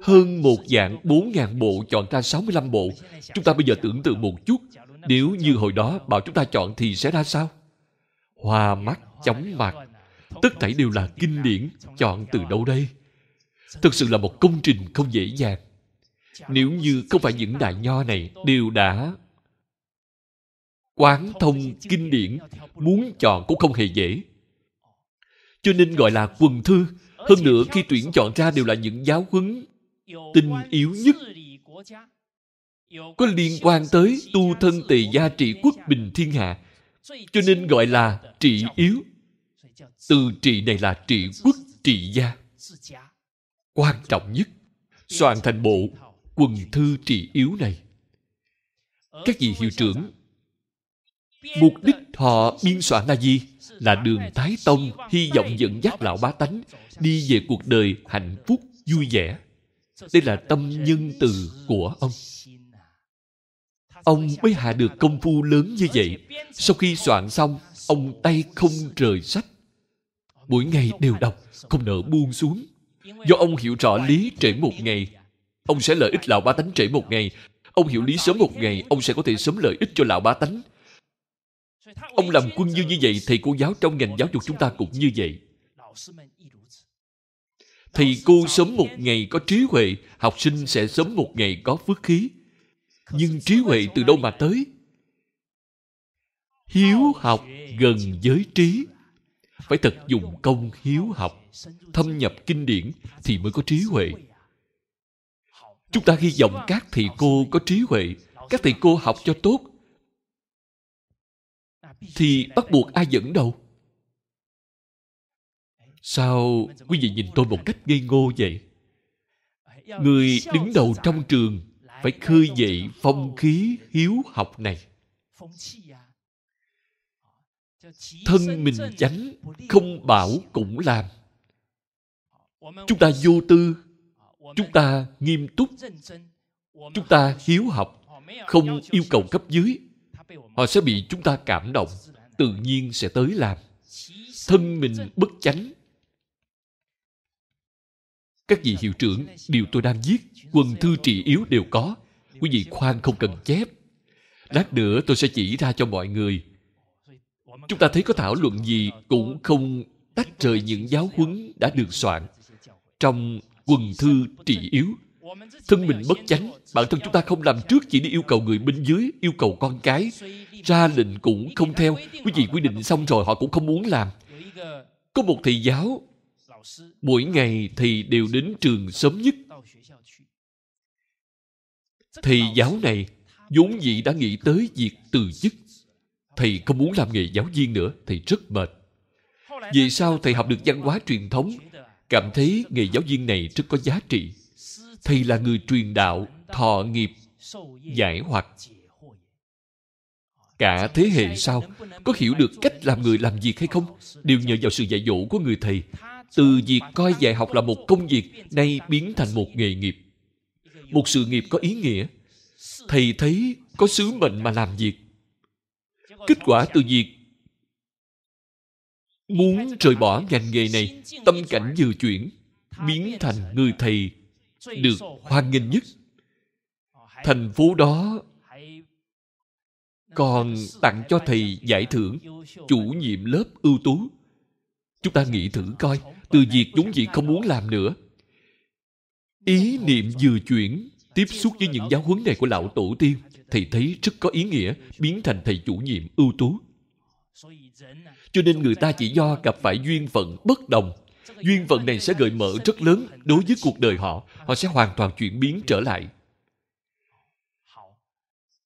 hơn một dạng 4 ngàn bộ chọn ra 65 bộ chúng ta bây giờ tưởng tượng một chút nếu như hồi đó bảo chúng ta chọn thì sẽ ra sao? Hoa mắt, chóng mặt. Tất thảy đều là kinh điển chọn từ đâu đây? Thực sự là một công trình không dễ dàng. Nếu như không phải những đại nho này đều đã quán thông kinh điển muốn chọn cũng không hề dễ ờ. cho nên gọi là quần thư ờ, hơn nữa khi tuyển chọn ra đều là những giáo huấn tinh yếu nhất có liên quan tới tu thân tề gia trị quốc bình thiên hạ cho nên gọi là trị yếu từ trị này là trị quốc trị gia quan trọng nhất soạn thành bộ quần thư trị yếu này các vị hiệu trưởng mục đích họ biên soạn là gì là đường thái tông hy vọng dẫn dắt lão bá tánh đi về cuộc đời hạnh phúc vui vẻ đây là tâm nhân từ của ông ông mới hạ được công phu lớn như vậy sau khi soạn xong ông tay không rời sách mỗi ngày đều đọc không nỡ buông xuống do ông hiểu rõ lý trễ một ngày ông sẽ lợi ích lão ba tánh trễ một ngày ông hiểu lý sớm một ngày ông sẽ có thể sớm lợi ích cho lão ba tánh ông làm quân như như vậy thầy cô giáo trong ngành giáo dục chúng ta cũng như vậy thầy cô sớm một ngày có trí huệ học sinh sẽ sớm một ngày có phước khí nhưng trí huệ từ đâu mà tới hiếu học gần giới trí phải thật dùng công hiếu học thâm nhập kinh điển thì mới có trí huệ chúng ta hy vọng các thầy cô có trí huệ các thầy cô học cho tốt thì bắt buộc ai dẫn đầu sao quý vị nhìn tôi một cách ngây ngô vậy người đứng đầu trong trường phải khơi dậy phong khí hiếu học này thân mình chánh không bảo cũng làm chúng ta vô tư chúng ta nghiêm túc chúng ta hiếu học không yêu cầu cấp dưới họ sẽ bị chúng ta cảm động tự nhiên sẽ tới làm thân mình bất chánh các vị hiệu trưởng điều tôi đang viết quần thư trị yếu đều có quý vị khoan không cần chép lát nữa tôi sẽ chỉ ra cho mọi người chúng ta thấy có thảo luận gì cũng không tách rời những giáo huấn đã được soạn trong quần thư trị yếu thân mình bất chánh bản thân chúng ta không làm trước chỉ đi yêu cầu người bên dưới yêu cầu con cái ra lệnh cũng không theo quý vị quy định xong rồi họ cũng không muốn làm có một thầy giáo mỗi ngày thì đều đến trường sớm nhất thầy giáo này vốn dĩ đã nghĩ tới việc từ chức thầy không muốn làm nghề giáo viên nữa thầy rất mệt vì sao thầy học được văn hóa truyền thống cảm thấy nghề giáo viên này rất có giá trị thầy là người truyền đạo thọ nghiệp giải hoặc cả thế hệ sau có hiểu được cách làm người làm việc hay không đều nhờ vào sự dạy dỗ của người thầy từ việc coi dạy học là một công việc nay biến thành một nghề nghiệp một sự nghiệp có ý nghĩa thầy thấy có sứ mệnh mà làm việc kết quả từ việc muốn rời bỏ ngành nghề này tâm cảnh vừa chuyển biến thành người thầy được hoan nghênh nhất thành phố đó còn tặng cho thầy giải thưởng chủ nhiệm lớp ưu tú chúng ta nghĩ thử coi từ việc chúng dĩ không muốn làm nữa ý niệm vừa chuyển tiếp xúc với những giáo huấn này của lão tổ tiên thầy thấy rất có ý nghĩa biến thành thầy chủ nhiệm ưu tú cho nên người ta chỉ do gặp phải duyên phận bất đồng duyên phận này sẽ gợi mở rất lớn đối với cuộc đời họ họ sẽ hoàn toàn chuyển biến trở lại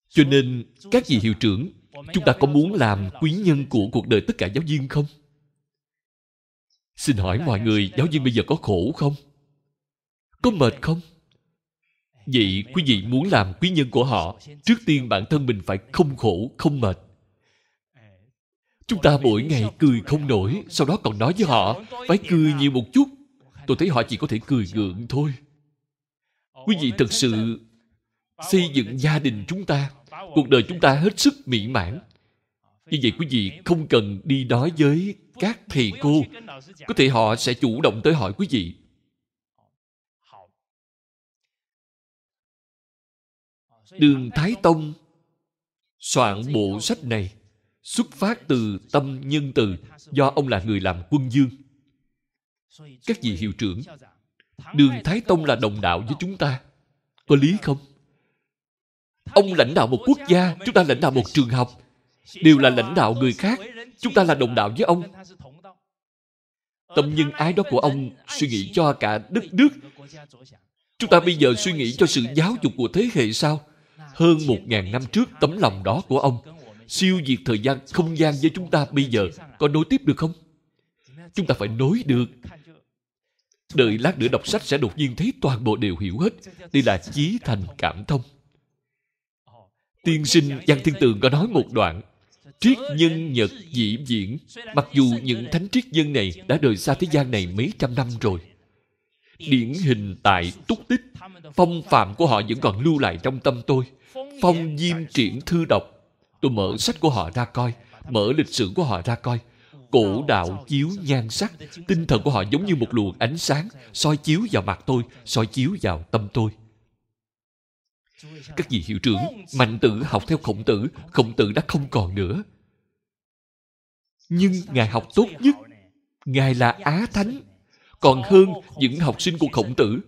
cho nên các vị hiệu trưởng chúng ta có muốn làm quý nhân của cuộc đời tất cả giáo viên không Xin hỏi mọi người giáo viên bây giờ có khổ không? Có mệt không? Vậy quý vị muốn làm quý nhân của họ Trước tiên bản thân mình phải không khổ, không mệt Chúng ta mỗi ngày cười không nổi Sau đó còn nói với họ Phải cười nhiều một chút Tôi thấy họ chỉ có thể cười ngượng thôi Quý vị thật sự Xây dựng gia đình chúng ta Cuộc đời chúng ta hết sức mỹ mãn Như vậy quý vị không cần đi nói với các thầy cô có thể họ sẽ chủ động tới hỏi quý vị đường thái tông soạn bộ sách này xuất phát từ tâm nhân từ do ông là người làm quân dương các vị hiệu trưởng đường thái tông là đồng đạo với chúng ta có lý không ông lãnh đạo một quốc gia chúng ta lãnh đạo một trường học đều là lãnh đạo người khác. Chúng ta là đồng đạo với ông. Tâm nhân ái đó của ông suy nghĩ cho cả đất nước. Chúng ta bây giờ suy nghĩ cho sự giáo dục của thế hệ sau. Hơn một ngàn năm trước tấm lòng đó của ông siêu diệt thời gian, không gian với chúng ta bây giờ có nối tiếp được không? Chúng ta phải nối được. Đợi lát nữa đọc sách sẽ đột nhiên thấy toàn bộ đều hiểu hết. Đây là chí thành cảm thông. Tiên sinh Giang Thiên Tường có nói một đoạn triết nhân nhật dĩ viễn mặc dù những thánh triết nhân này đã đời xa thế gian này mấy trăm năm rồi điển hình tại túc tích phong phạm của họ vẫn còn lưu lại trong tâm tôi phong diêm triển thư đọc tôi mở sách của họ ra coi mở lịch sử của họ ra coi cổ đạo chiếu nhan sắc tinh thần của họ giống như một luồng ánh sáng soi chiếu vào mặt tôi soi chiếu vào tâm tôi các vị hiệu trưởng mạnh tử học theo khổng tử khổng tử đã không còn nữa nhưng ngài học tốt nhất ngài là dạ, á thánh còn hơn những học sinh của khổng tử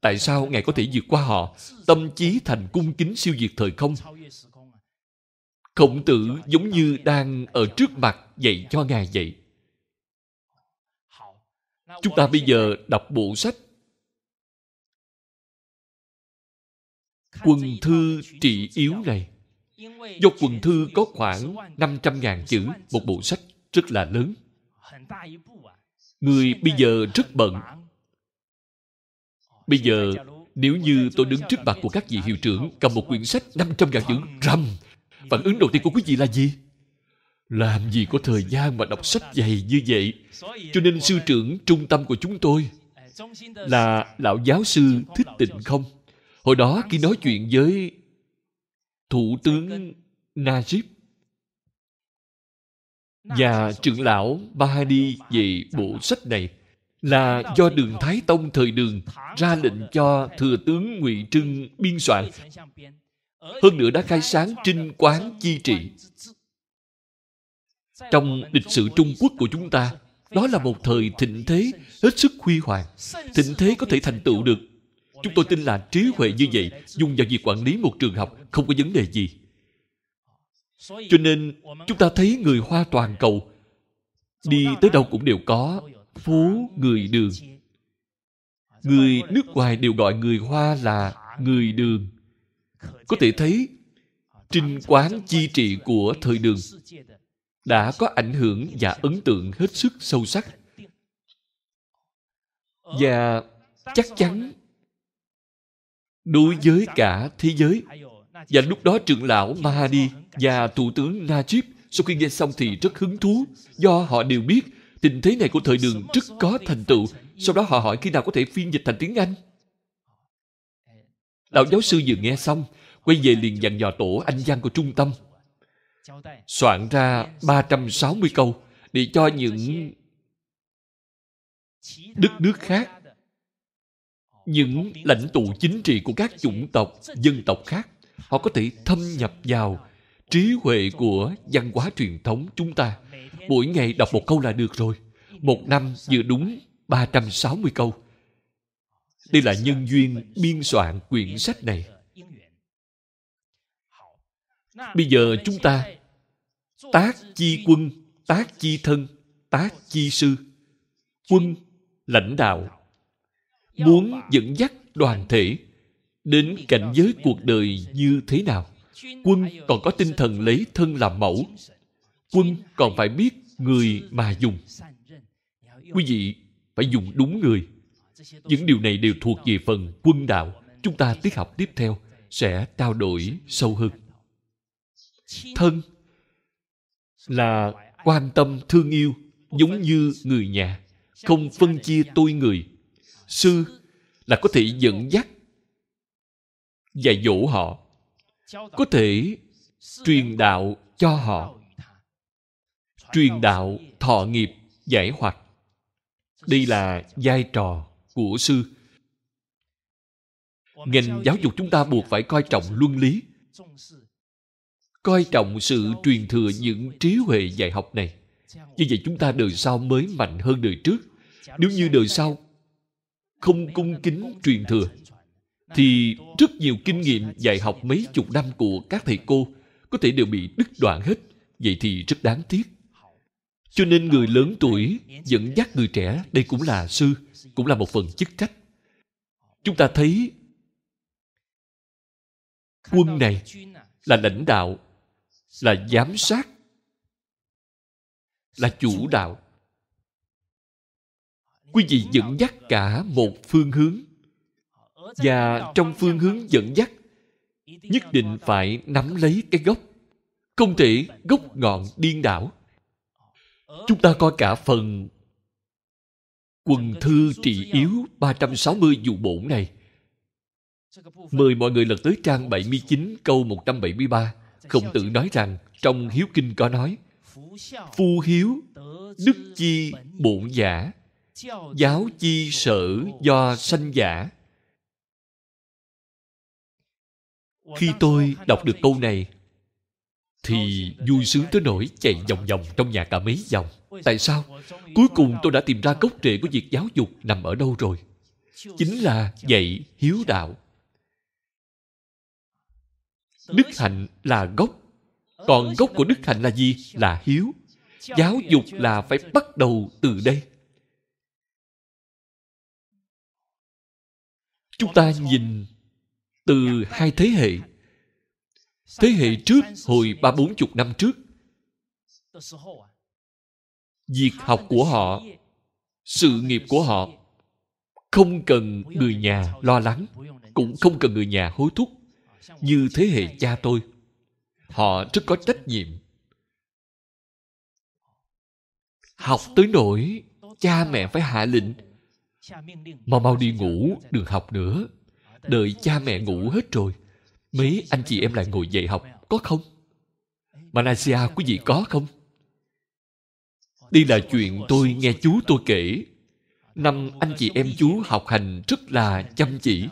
tại dạ, sao ngài có thể vượt qua họ tâm trí thành cung kính siêu diệt thời không à? khổng tử dạ, giống như đang ở trước mặt dạy cho ngài vậy chúng ta bây giờ đọc bộ sách quần thư trị yếu này do quần thư có khoảng 500.000 chữ một bộ sách rất là lớn người bây giờ rất bận bây giờ nếu như tôi đứng trước mặt của các vị hiệu trưởng cầm một quyển sách 500.000 chữ rầm phản ứng đầu tiên của quý vị là gì làm gì có thời gian mà đọc sách dày như vậy cho nên sư trưởng trung tâm của chúng tôi là lão giáo sư thích tịnh không Hồi đó khi nói chuyện với Thủ tướng Najib và trưởng lão Bahadi về bộ sách này là do đường Thái Tông thời đường ra lệnh cho thừa tướng Ngụy Trưng biên soạn. Hơn nữa đã khai sáng trinh quán chi trị. Trong lịch sử Trung Quốc của chúng ta, đó là một thời thịnh thế hết sức huy hoàng. Thịnh thế có thể thành tựu được Chúng tôi tin là trí huệ như vậy dùng vào việc quản lý một trường học không có vấn đề gì. Cho nên chúng ta thấy người Hoa toàn cầu đi tới đâu cũng đều có phố người đường. Người nước ngoài đều gọi người Hoa là người đường. Có thể thấy trinh quán chi trị của thời đường đã có ảnh hưởng và ấn tượng hết sức sâu sắc. Và chắc chắn đối với cả thế giới và lúc đó trưởng lão Mahadi và thủ tướng Najib sau khi nghe xong thì rất hứng thú do họ đều biết tình thế này của thời đường rất có thành tựu sau đó họ hỏi khi nào có thể phiên dịch thành tiếng Anh Lão giáo sư vừa nghe xong quay về liền dặn dò tổ anh văn của trung tâm soạn ra 360 câu để cho những đất nước khác những lãnh tụ chính trị của các chủng tộc, dân tộc khác, họ có thể thâm nhập vào trí huệ của văn hóa truyền thống chúng ta. Mỗi ngày đọc một câu là được rồi. Một năm vừa đúng 360 câu. Đây là nhân duyên biên soạn quyển sách này. Bây giờ chúng ta tác chi quân, tác chi thân, tác chi sư. Quân, lãnh đạo, muốn dẫn dắt đoàn thể đến cảnh giới cuộc đời như thế nào quân còn có tinh thần lấy thân làm mẫu quân còn phải biết người mà dùng quý vị phải dùng đúng người những điều này đều thuộc về phần quân đạo chúng ta tiết học tiếp theo sẽ trao đổi sâu hơn thân là quan tâm thương yêu giống như người nhà không phân chia tôi người sư là có thể dẫn dắt dạy dỗ họ có thể truyền đạo cho họ truyền đạo thọ nghiệp giải hoạch đây là vai trò của sư ngành giáo dục chúng ta buộc phải coi trọng luân lý coi trọng sự truyền thừa những trí huệ dạy học này như vậy chúng ta đời sau mới mạnh hơn đời trước nếu như đời sau không cung kính truyền thừa thì rất nhiều kinh nghiệm dạy học mấy chục năm của các thầy cô có thể đều bị đứt đoạn hết vậy thì rất đáng tiếc cho nên người lớn tuổi dẫn dắt người trẻ đây cũng là sư cũng là một phần chức trách chúng ta thấy quân này là lãnh đạo là giám sát là chủ đạo quý vị dẫn dắt cả một phương hướng và trong phương hướng dẫn dắt nhất định phải nắm lấy cái gốc không thể gốc ngọn điên đảo chúng ta coi cả phần quần thư trị yếu 360 dù bổn này mời mọi người lật tới trang 79 câu 173 Khổng tử nói rằng trong hiếu kinh có nói phu hiếu đức chi bổn giả giáo chi sở do sanh giả khi tôi đọc được câu này thì vui sướng tới nỗi chạy vòng vòng trong nhà cả mấy vòng tại sao cuối cùng tôi đã tìm ra gốc rễ của việc giáo dục nằm ở đâu rồi chính là dạy hiếu đạo đức hạnh là gốc còn gốc của đức hạnh là gì là hiếu giáo dục là phải bắt đầu từ đây chúng ta nhìn từ hai thế hệ thế hệ trước hồi ba bốn chục năm trước việc học của họ sự nghiệp của họ không cần người nhà lo lắng cũng không cần người nhà hối thúc như thế hệ cha tôi họ rất có trách nhiệm học tới nỗi cha mẹ phải hạ lệnh Mau mau đi ngủ, đừng học nữa. Đợi cha mẹ ngủ hết rồi. Mấy anh chị em lại ngồi dậy học, có không? Malaysia quý vị có không? Đây là chuyện tôi nghe chú tôi kể. Năm anh chị em chú học hành rất là chăm chỉ.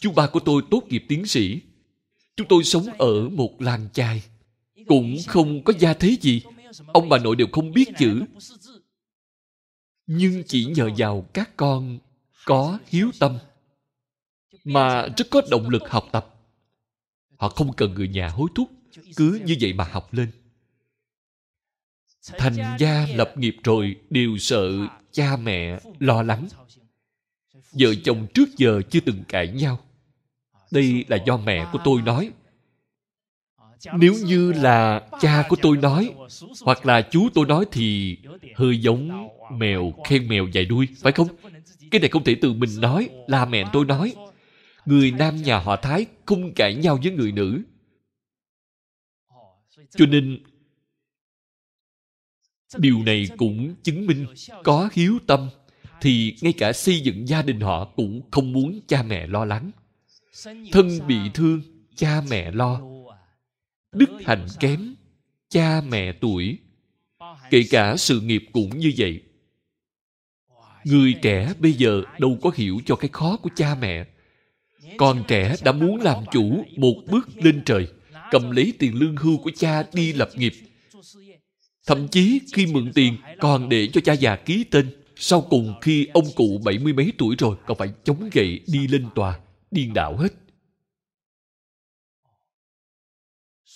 Chú ba của tôi tốt nghiệp tiến sĩ. Chúng tôi sống ở một làng chài. Cũng không có gia thế gì. Ông bà nội đều không biết chữ nhưng chỉ nhờ vào các con có hiếu tâm mà rất có động lực học tập họ không cần người nhà hối thúc cứ như vậy mà học lên thành gia lập nghiệp rồi đều sợ cha mẹ lo lắng vợ chồng trước giờ chưa từng cãi nhau đây là do mẹ của tôi nói nếu như là cha của tôi nói hoặc là chú tôi nói thì hơi giống mèo khen mèo dài đuôi phải không cái này không thể tự mình nói là mẹ tôi nói người nam nhà họ thái không cãi nhau với người nữ cho nên điều này cũng chứng minh có hiếu tâm thì ngay cả xây dựng gia đình họ cũng không muốn cha mẹ lo lắng thân bị thương cha mẹ lo đức hạnh kém cha mẹ tuổi kể cả sự nghiệp cũng như vậy người trẻ bây giờ đâu có hiểu cho cái khó của cha mẹ còn trẻ đã muốn làm chủ một bước lên trời cầm lấy tiền lương hưu của cha đi lập nghiệp thậm chí khi mượn tiền còn để cho cha già ký tên sau cùng khi ông cụ bảy mươi mấy tuổi rồi còn phải chống gậy đi lên tòa điên đạo hết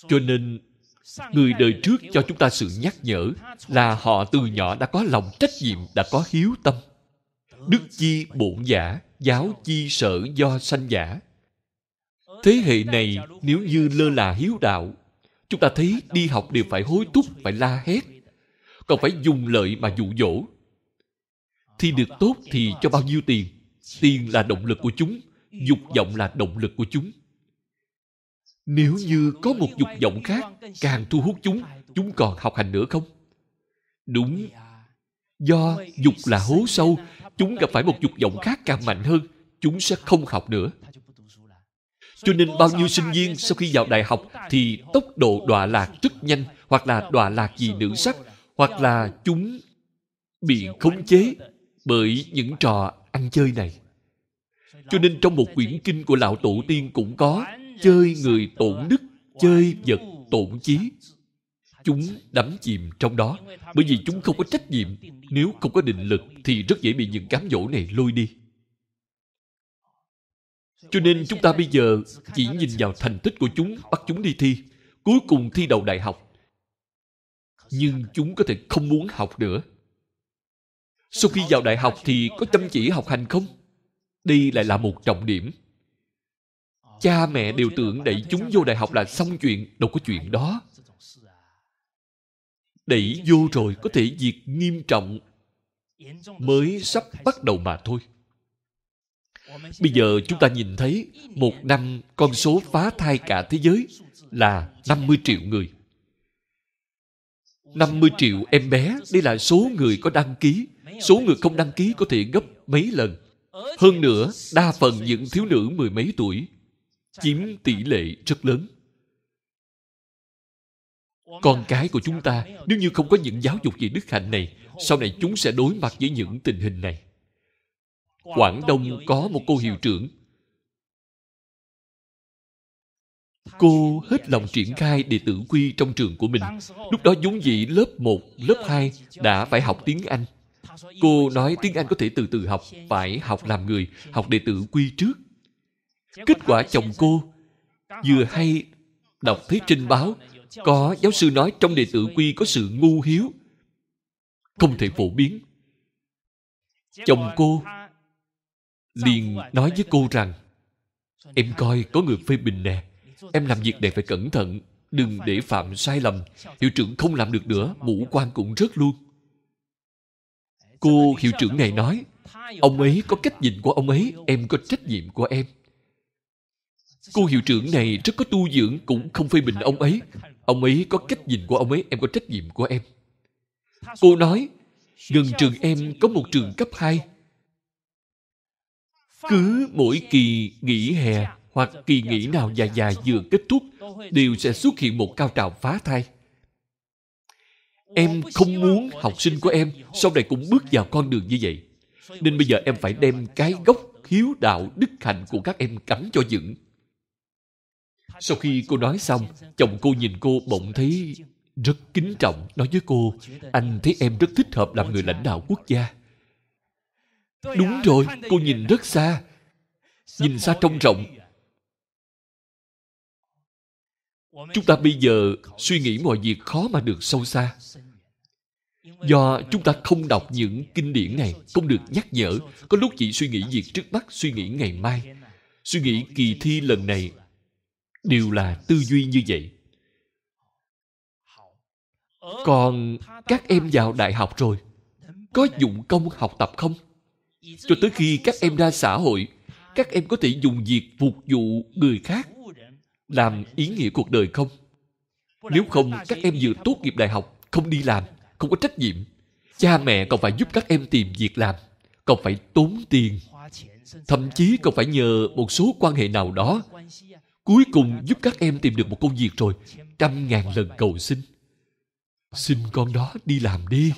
cho nên người đời trước cho chúng ta sự nhắc nhở là họ từ nhỏ đã có lòng trách nhiệm đã có hiếu tâm đức chi bổn giả giáo chi sở do sanh giả thế hệ này nếu như lơ là hiếu đạo chúng ta thấy đi học đều phải hối thúc phải la hét còn phải dùng lợi mà dụ dỗ thi được tốt thì cho bao nhiêu tiền tiền là động lực của chúng dục vọng là động lực của chúng nếu như có một dục vọng khác càng thu hút chúng, chúng còn học hành nữa không? Đúng. Do dục là hố sâu, chúng gặp phải một dục vọng khác càng mạnh hơn, chúng sẽ không học nữa. Cho nên bao nhiêu sinh viên sau khi vào đại học thì tốc độ đọa lạc rất nhanh, hoặc là đọa lạc vì nữ sắc, hoặc là chúng bị khống chế bởi những trò ăn chơi này. Cho nên trong một quyển kinh của Lão Tổ Tiên cũng có chơi người tổn đức chơi vật tổn chí chúng đắm chìm trong đó bởi vì chúng không có trách nhiệm nếu không có định lực thì rất dễ bị những cám dỗ này lôi đi cho nên chúng ta bây giờ chỉ nhìn vào thành tích của chúng bắt chúng đi thi cuối cùng thi đầu đại học nhưng chúng có thể không muốn học nữa sau khi vào đại học thì có chăm chỉ học hành không đây lại là một trọng điểm cha mẹ đều tưởng đẩy chúng vô đại học là xong chuyện đâu có chuyện đó đẩy vô rồi có thể việc nghiêm trọng mới sắp bắt đầu mà thôi bây giờ chúng ta nhìn thấy một năm con số phá thai cả thế giới là 50 triệu người 50 triệu em bé đây là số người có đăng ký số người không đăng ký có thể gấp mấy lần hơn nữa đa phần những thiếu nữ mười mấy tuổi chiếm tỷ lệ rất lớn con cái của chúng ta nếu như không có những giáo dục về đức hạnh này sau này chúng sẽ đối mặt với những tình hình này quảng đông có một cô hiệu trưởng cô hết lòng triển khai đệ tử quy trong trường của mình lúc đó vốn dĩ lớp 1, lớp 2 đã phải học tiếng anh cô nói tiếng anh có thể từ từ học phải học làm người học đệ tử quy trước kết quả chồng cô vừa hay đọc thấy trên báo có giáo sư nói trong đệ tử quy có sự ngu hiếu không thể phổ biến chồng cô liền nói với cô rằng em coi có người phê bình nè em làm việc này phải cẩn thận đừng để phạm sai lầm hiệu trưởng không làm được nữa mũ quan cũng rớt luôn cô hiệu trưởng này nói ông ấy có cách nhìn của ông ấy em có trách nhiệm của em Cô hiệu trưởng này rất có tu dưỡng cũng không phê bình ông ấy. Ông ấy có cách nhìn của ông ấy, em có trách nhiệm của em. Cô nói, gần trường em có một trường cấp 2. Cứ mỗi kỳ nghỉ hè hoặc kỳ nghỉ nào dài dài vừa kết thúc đều sẽ xuất hiện một cao trào phá thai. Em không muốn học sinh của em sau này cũng bước vào con đường như vậy. Nên bây giờ em phải đem cái gốc hiếu đạo đức hạnh của các em cắm cho vững sau khi cô nói xong, chồng cô nhìn cô bỗng thấy rất kính trọng nói với cô anh thấy em rất thích hợp làm người lãnh đạo quốc gia đúng à, rồi cô nhìn rất xa nhìn xa trông rộng chúng ta bây giờ suy nghĩ mọi việc khó mà được sâu xa do chúng ta không đọc những kinh điển này không được nhắc nhở có lúc chỉ suy nghĩ việc trước mắt suy nghĩ ngày mai suy nghĩ kỳ thi lần này đều là tư duy như vậy còn các em vào đại học rồi có dụng công học tập không cho tới khi các em ra xã hội các em có thể dùng việc phục vụ người khác làm ý nghĩa cuộc đời không nếu không các em vừa tốt nghiệp đại học không đi làm không có trách nhiệm cha mẹ còn phải giúp các em tìm việc làm còn phải tốn tiền thậm chí còn phải nhờ một số quan hệ nào đó cuối cùng giúp các em tìm được một công việc rồi trăm ngàn lần cầu xin xin con đó đi làm đi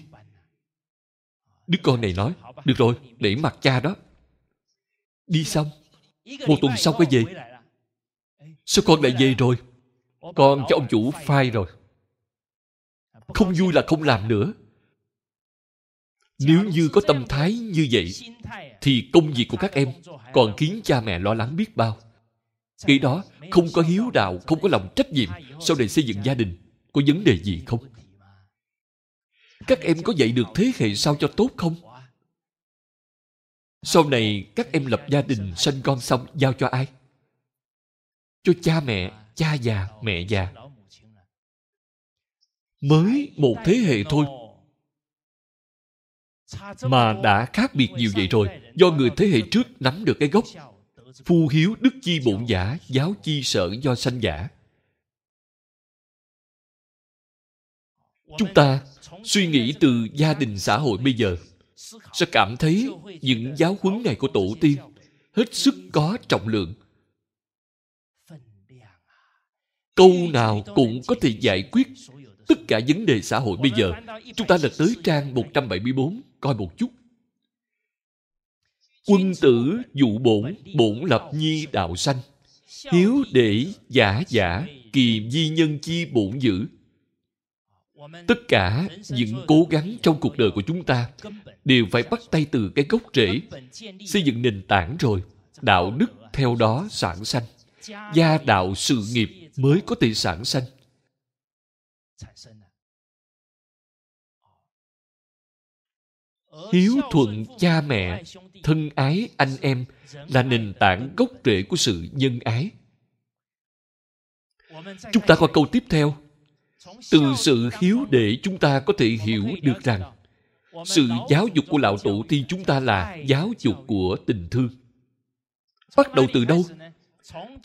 đứa con này nói được rồi để mặt cha đó đi xong một tuần sau quay về sao con lại về rồi con cho ông chủ phai rồi không vui là không làm nữa nếu như có tâm thái như vậy thì công việc của các em còn khiến cha mẹ lo lắng biết bao khi đó không có hiếu đạo Không có lòng trách nhiệm Sau này xây dựng gia đình Có vấn đề gì không Các em có dạy được thế hệ sau cho tốt không Sau này các em lập gia đình sinh con xong giao cho ai Cho cha mẹ Cha già mẹ già Mới một thế hệ thôi Mà đã khác biệt nhiều vậy rồi Do người thế hệ trước nắm được cái gốc phu hiếu đức chi bổn giả giáo chi sở do sanh giả chúng ta suy nghĩ từ gia đình xã hội bây giờ sẽ cảm thấy những giáo huấn này của tổ tiên hết sức có trọng lượng câu nào cũng có thể giải quyết tất cả vấn đề xã hội bây giờ chúng ta lật tới trang 174 coi một chút quân tử dụ bổn bổn lập nhi đạo sanh hiếu để giả giả kỳ di nhân chi bổn dữ tất cả những cố gắng trong cuộc đời của chúng ta đều phải bắt tay từ cái gốc rễ xây dựng nền tảng rồi đạo đức theo đó sản sanh gia đạo sự nghiệp mới có thể sản sanh hiếu thuận cha mẹ thân ái anh em là nền tảng gốc rễ của sự nhân ái chúng ta qua câu tiếp theo từ sự hiếu để chúng ta có thể hiểu được rằng sự giáo dục của lão tổ tiên chúng ta là giáo dục của tình thương bắt đầu từ đâu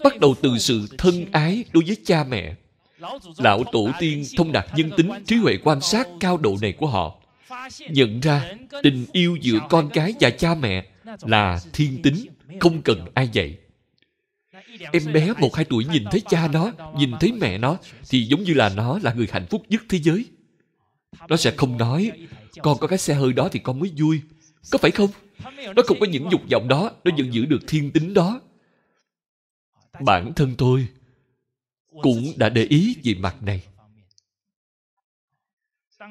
bắt đầu từ sự thân ái đối với cha mẹ lão tổ tiên thông đạt nhân tính trí huệ quan sát cao độ này của họ nhận ra tình yêu giữa con cái và cha mẹ là thiên tính không cần ai dạy em bé một hai tuổi nhìn thấy cha nó nhìn thấy mẹ nó thì giống như là nó là người hạnh phúc nhất thế giới nó sẽ không nói con có cái xe hơi đó thì con mới vui có phải không nó không có những dục vọng đó nó vẫn giữ được thiên tính đó bản thân tôi cũng đã để ý về mặt này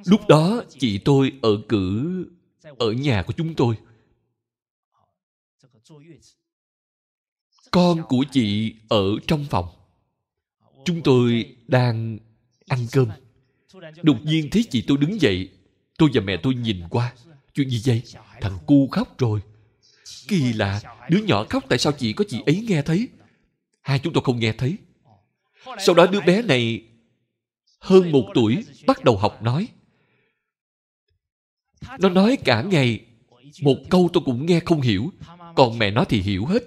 lúc đó chị tôi ở cử ở nhà của chúng tôi con của chị ở trong phòng chúng tôi đang ăn cơm đột nhiên thấy chị tôi đứng dậy tôi và mẹ tôi nhìn qua chuyện gì vậy thằng cu khóc rồi kỳ lạ đứa nhỏ khóc tại sao chị có chị ấy nghe thấy hai chúng tôi không nghe thấy sau đó đứa bé này hơn một tuổi bắt đầu học nói nó nói cả ngày một câu tôi cũng nghe không hiểu còn mẹ nó thì hiểu hết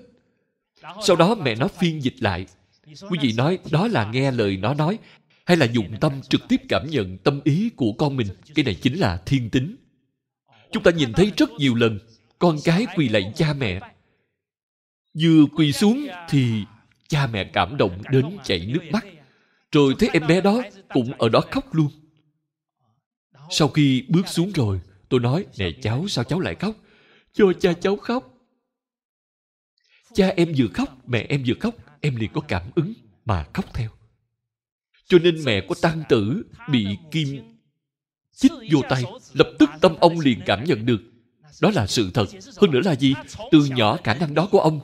sau đó mẹ nó phiên dịch lại quý vị nói đó là nghe lời nó nói hay là dùng tâm trực tiếp cảm nhận tâm ý của con mình cái này chính là thiên tính chúng ta nhìn thấy rất nhiều lần con cái quỳ lạy cha mẹ vừa quỳ xuống thì cha mẹ cảm động đến chảy nước mắt rồi thấy em bé đó cũng ở đó khóc luôn sau khi bước xuống rồi Tôi nói, nè cháu, sao cháu lại khóc? Cho cha cháu khóc. Cha em vừa khóc, mẹ em vừa khóc, em liền có cảm ứng mà khóc theo. Cho nên mẹ của tăng tử bị kim chích vô tay, lập tức tâm ông liền cảm nhận được. Đó là sự thật. Hơn nữa là gì? Từ nhỏ khả năng đó của ông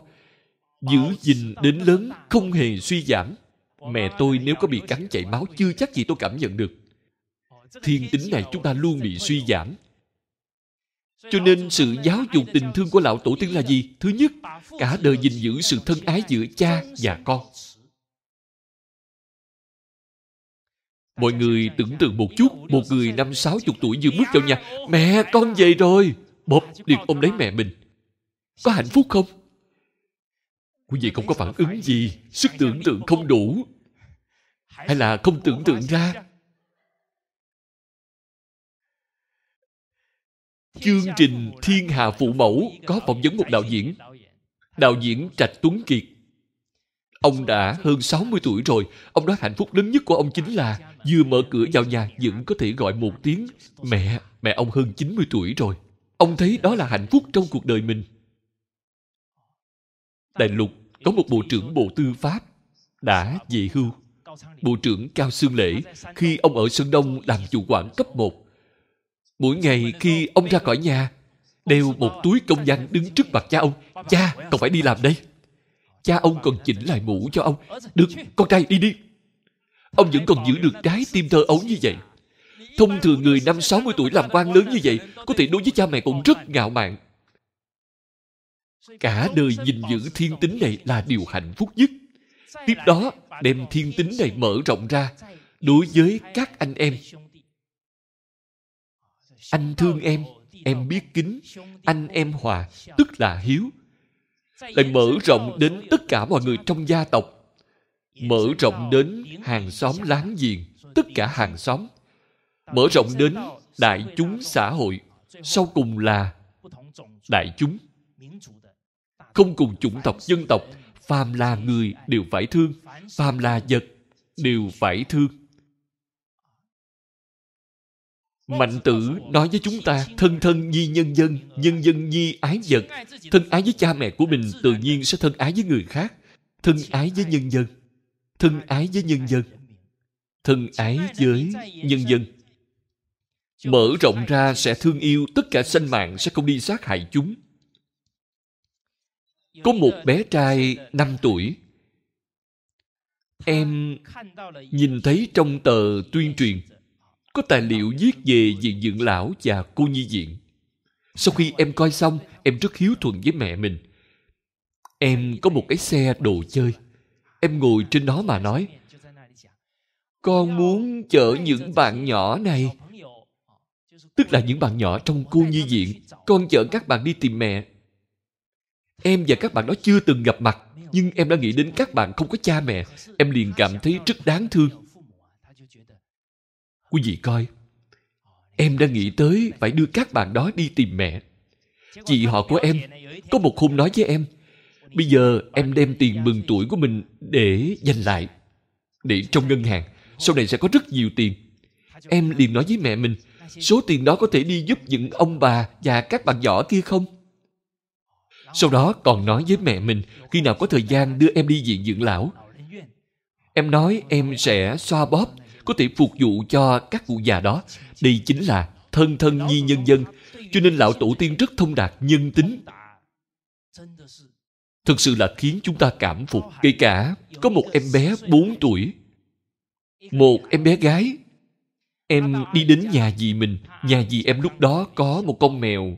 giữ gìn đến lớn không hề suy giảm. Mẹ tôi nếu có bị cắn chảy máu chưa chắc gì tôi cảm nhận được. Thiên tính này chúng ta luôn bị suy giảm cho nên sự giáo dục tình thương của lão tổ tiên là gì? Thứ nhất, cả đời gìn giữ sự thân ái giữa cha và con. Mọi người tưởng tượng một chút, một người năm sáu chục tuổi vừa bước vào nhà, mẹ con về rồi, bóp liền ôm lấy mẹ mình. Có hạnh phúc không? Quý vị không có phản ứng gì, sức tưởng tượng không đủ. Hay là không tưởng tượng ra, chương trình thiên hà phụ mẫu có phỏng vấn một đạo diễn đạo diễn trạch tuấn kiệt ông đã hơn 60 tuổi rồi ông nói hạnh phúc lớn nhất của ông chính là vừa mở cửa vào nhà vẫn có thể gọi một tiếng mẹ mẹ ông hơn 90 tuổi rồi ông thấy đó là hạnh phúc trong cuộc đời mình đại lục có một bộ trưởng bộ tư pháp đã về hưu bộ trưởng cao xương lễ khi ông ở sơn đông làm chủ quản cấp 1 Mỗi ngày khi ông ra khỏi nhà, đeo một túi công văn đứng trước mặt cha ông. Cha, còn phải đi làm đây. Cha ông còn chỉnh lại mũ cho ông. Được, con trai đi đi. Ông vẫn còn giữ được trái tim thơ ấu như vậy. Thông thường người năm 60 tuổi làm quan lớn như vậy có thể đối với cha mẹ cũng rất ngạo mạn. Cả đời gìn giữ thiên tính này là điều hạnh phúc nhất. Tiếp đó, đem thiên tính này mở rộng ra đối với các anh em anh thương em em biết kính anh em hòa tức là hiếu lại mở rộng đến tất cả mọi người trong gia tộc mở rộng đến hàng xóm láng giềng tất cả hàng xóm mở rộng đến đại chúng xã hội sau cùng là đại chúng không cùng chủng tộc dân tộc phàm là người đều phải thương phàm là vật đều phải thương Mạnh tử nói với chúng ta Thân thân nhi nhân dân Nhân dân nhi ái vật Thân ái với cha mẹ của mình Tự nhiên sẽ thân ái với người khác Thân ái với nhân dân Thân ái với nhân dân Thân ái với nhân dân Mở rộng ra sẽ thương yêu Tất cả sinh mạng sẽ không đi sát hại chúng Có một bé trai 5 tuổi Em nhìn thấy trong tờ tuyên truyền có tài liệu viết về viện dưỡng lão và cô nhi viện. Sau khi em coi xong, em rất hiếu thuận với mẹ mình. Em có một cái xe đồ chơi. Em ngồi trên đó mà nói, con muốn chở những bạn nhỏ này. Tức là những bạn nhỏ trong cô nhi viện. Con chở các bạn đi tìm mẹ. Em và các bạn đó chưa từng gặp mặt, nhưng em đã nghĩ đến các bạn không có cha mẹ. Em liền cảm thấy rất đáng thương Quý vị coi, em đã nghĩ tới phải đưa các bạn đó đi tìm mẹ. Chị họ của em có một hôm nói với em, bây giờ em đem tiền mừng tuổi của mình để dành lại, để trong ngân hàng, sau này sẽ có rất nhiều tiền. Em liền nói với mẹ mình, số tiền đó có thể đi giúp những ông bà và các bạn nhỏ kia không? Sau đó còn nói với mẹ mình khi nào có thời gian đưa em đi viện dưỡng lão. Em nói em sẽ xoa bóp có thể phục vụ cho các cụ già đó. Đây chính là thân thân nhi nhân dân. Cho nên lão tổ tiên rất thông đạt nhân tính. Thực sự là khiến chúng ta cảm phục. Kể cả có một em bé 4 tuổi, một em bé gái. Em đi đến nhà dì mình, nhà dì em lúc đó có một con mèo.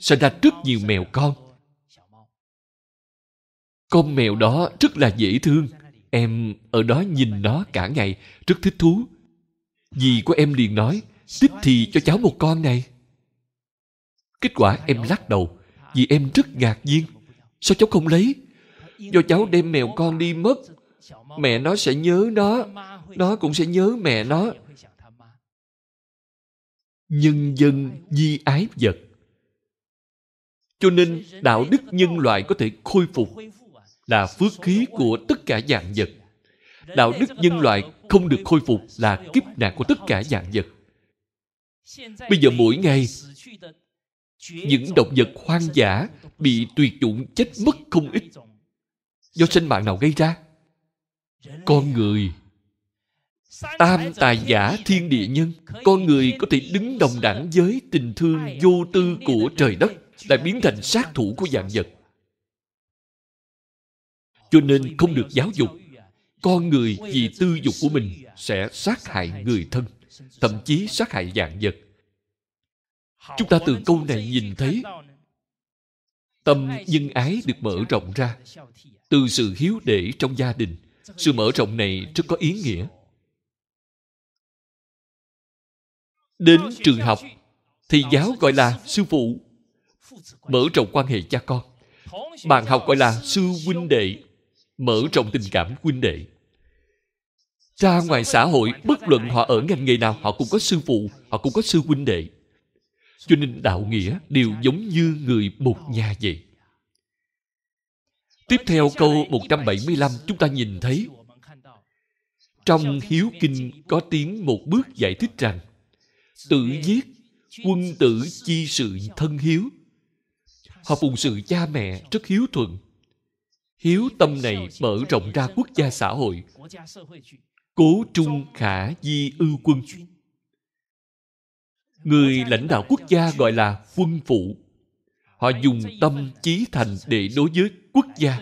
Sinh ra rất nhiều mèo con. Con mèo đó rất là dễ thương Em ở đó nhìn nó cả ngày, rất thích thú. Dì của em liền nói, thích thì cho cháu một con này. Kết quả em lắc đầu, vì em rất ngạc nhiên. Sao cháu không lấy? Do cháu đem mèo con đi mất, mẹ nó sẽ nhớ nó, nó cũng sẽ nhớ mẹ nó. Nhân dân di ái vật. Cho nên đạo đức nhân loại có thể khôi phục là phước khí của tất cả dạng vật. Đạo đức nhân loại không được khôi phục là kiếp nạn của tất cả dạng vật. Bây giờ mỗi ngày, những động vật hoang dã bị tuyệt chủng chết mất không ít. Do sinh mạng nào gây ra? Con người Tam tài giả thiên địa nhân Con người có thể đứng đồng đẳng với tình thương vô tư của trời đất Lại biến thành sát thủ của dạng vật cho nên không được giáo dục con người vì tư dục của mình sẽ sát hại người thân thậm chí sát hại dạng vật chúng ta từ câu này nhìn thấy tâm nhân ái được mở rộng ra từ sự hiếu để trong gia đình sự mở rộng này rất có ý nghĩa đến trường học thì giáo gọi là sư phụ mở rộng quan hệ cha con bạn học gọi là sư huynh đệ mở rộng tình cảm huynh đệ ra ngoài xã hội bất luận họ ở ngành nghề nào họ cũng có sư phụ họ cũng có sư huynh đệ cho nên đạo nghĩa đều giống như người một nhà vậy Tiếp theo câu 175 chúng ta nhìn thấy Trong Hiếu Kinh có tiếng một bước giải thích rằng Tự giết, quân tử chi sự thân hiếu Họ phụng sự cha mẹ rất hiếu thuận hiếu tâm này mở rộng ra quốc gia xã hội cố trung khả di ưu quân người lãnh đạo quốc gia gọi là quân phụ họ dùng tâm chí thành để đối với quốc gia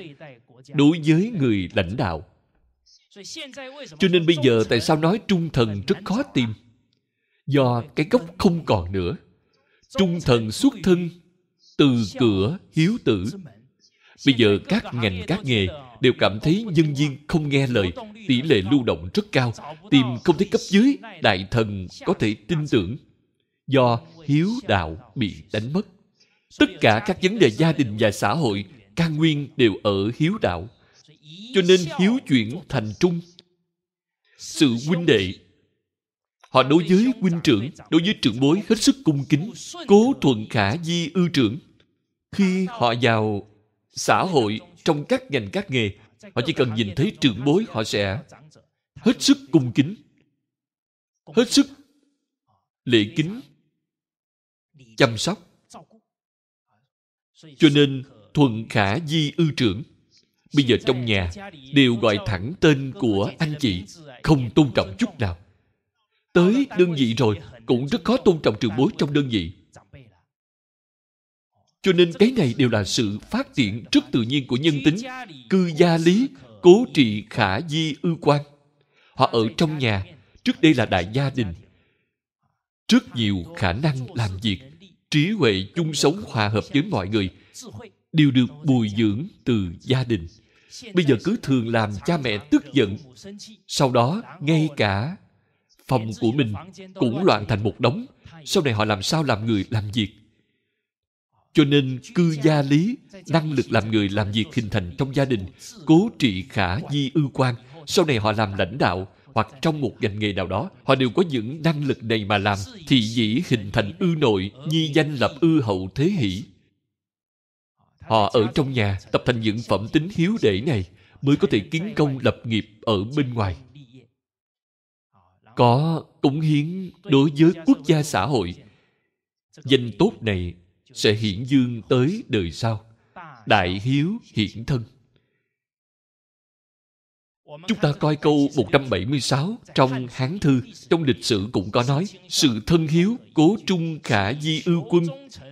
đối với người lãnh đạo cho nên bây giờ tại sao nói trung thần rất khó tìm do cái gốc không còn nữa trung thần xuất thân từ cửa hiếu tử Bây giờ các ngành các nghề đều cảm thấy nhân viên không nghe lời, tỷ lệ lưu động rất cao, tìm không thấy cấp dưới, đại thần có thể tin tưởng. Do hiếu đạo bị đánh mất. Tất cả các vấn đề gia đình và xã hội căn nguyên đều ở hiếu đạo. Cho nên hiếu chuyển thành trung. Sự huynh đệ Họ đối với huynh trưởng, đối với trưởng bối hết sức cung kính, cố thuận khả di ư trưởng. Khi họ vào xã hội trong các ngành các nghề họ chỉ cần nhìn thấy trưởng bối họ sẽ hết sức cung kính hết sức lễ kính chăm sóc cho nên thuận khả di ư trưởng bây giờ trong nhà đều gọi thẳng tên của anh chị không tôn trọng chút nào tới đơn vị rồi cũng rất khó tôn trọng trường bối trong đơn vị cho nên cái này đều là sự phát triển rất tự nhiên của nhân tính. Cư gia lý, cố trị khả di ư quan. Họ ở trong nhà, trước đây là đại gia đình. Rất nhiều khả năng làm việc, trí huệ chung sống hòa hợp với mọi người đều được bồi dưỡng từ gia đình. Bây giờ cứ thường làm cha mẹ tức giận. Sau đó, ngay cả phòng của mình cũng loạn thành một đống. Sau này họ làm sao làm người làm việc? Cho nên cư gia lý, năng lực làm người làm việc hình thành trong gia đình, cố trị khả di ư quan. Sau này họ làm lãnh đạo, hoặc trong một ngành nghề nào đó, họ đều có những năng lực này mà làm, thì dĩ hình thành ư nội, nhi danh lập ư hậu thế hỷ. Họ ở trong nhà tập thành những phẩm tính hiếu để này mới có thể kiến công lập nghiệp ở bên ngoài. Có cống hiến đối với quốc gia xã hội. Danh tốt này sẽ hiển dương tới đời sau đại hiếu hiển thân Chúng ta coi câu 176 trong Hán Thư, trong lịch sử cũng có nói Sự thân hiếu, cố trung khả di ư quân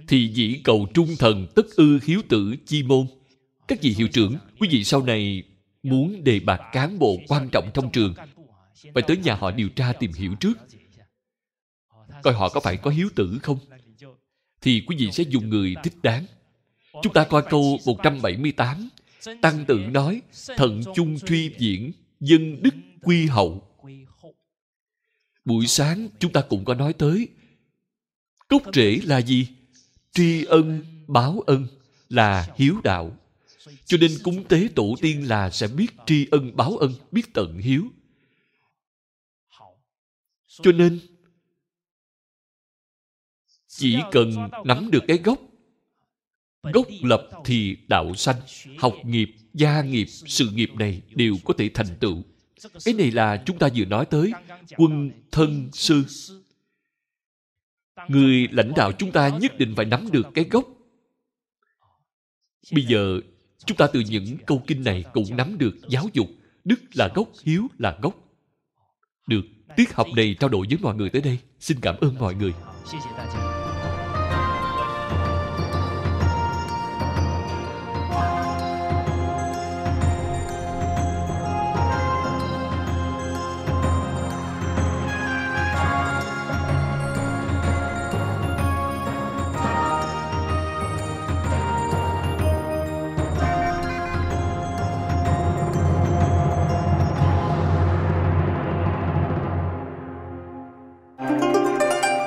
Thì dĩ cầu trung thần tất ư hiếu tử chi môn Các vị hiệu trưởng, quý vị sau này muốn đề bạt cán bộ quan trọng trong trường Phải tới nhà họ điều tra tìm hiểu trước Coi họ có phải có hiếu tử không thì quý vị sẽ dùng người thích đáng. Chúng ta coi câu 178, Tăng tự nói, thận chung truy diễn, dân đức quy hậu. Buổi sáng chúng ta cũng có nói tới, cốt rễ là gì? Tri ân, báo ân là hiếu đạo. Cho nên cúng tế tổ tiên là sẽ biết tri ân báo ân, biết tận hiếu. Cho nên chỉ cần nắm được cái gốc gốc lập thì đạo sanh học nghiệp gia nghiệp sự nghiệp này đều có thể thành tựu cái này là chúng ta vừa nói tới quân thân sư người lãnh đạo chúng ta nhất định phải nắm được cái gốc bây giờ chúng ta từ những câu kinh này cũng nắm được giáo dục đức là gốc hiếu là gốc được tiết học này trao đổi với mọi người tới đây xin cảm ơn mọi người 谢谢大家。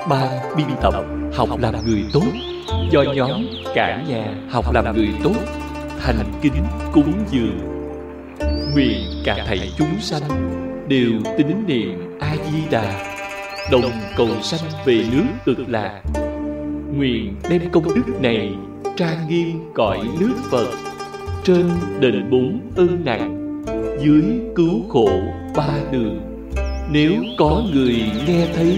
Ban biên tập học làm người tốt Do nhóm cả nhà học làm người tốt Thành kính cúng dường Nguyện cả thầy chúng sanh Đều tín niệm A-di-đà Đồng cầu sanh về nước cực lạc Nguyện đem công đức này Trang nghiêm cõi nước Phật Trên đền bốn ơn nặng Dưới cứu khổ ba đường Nếu có người nghe thấy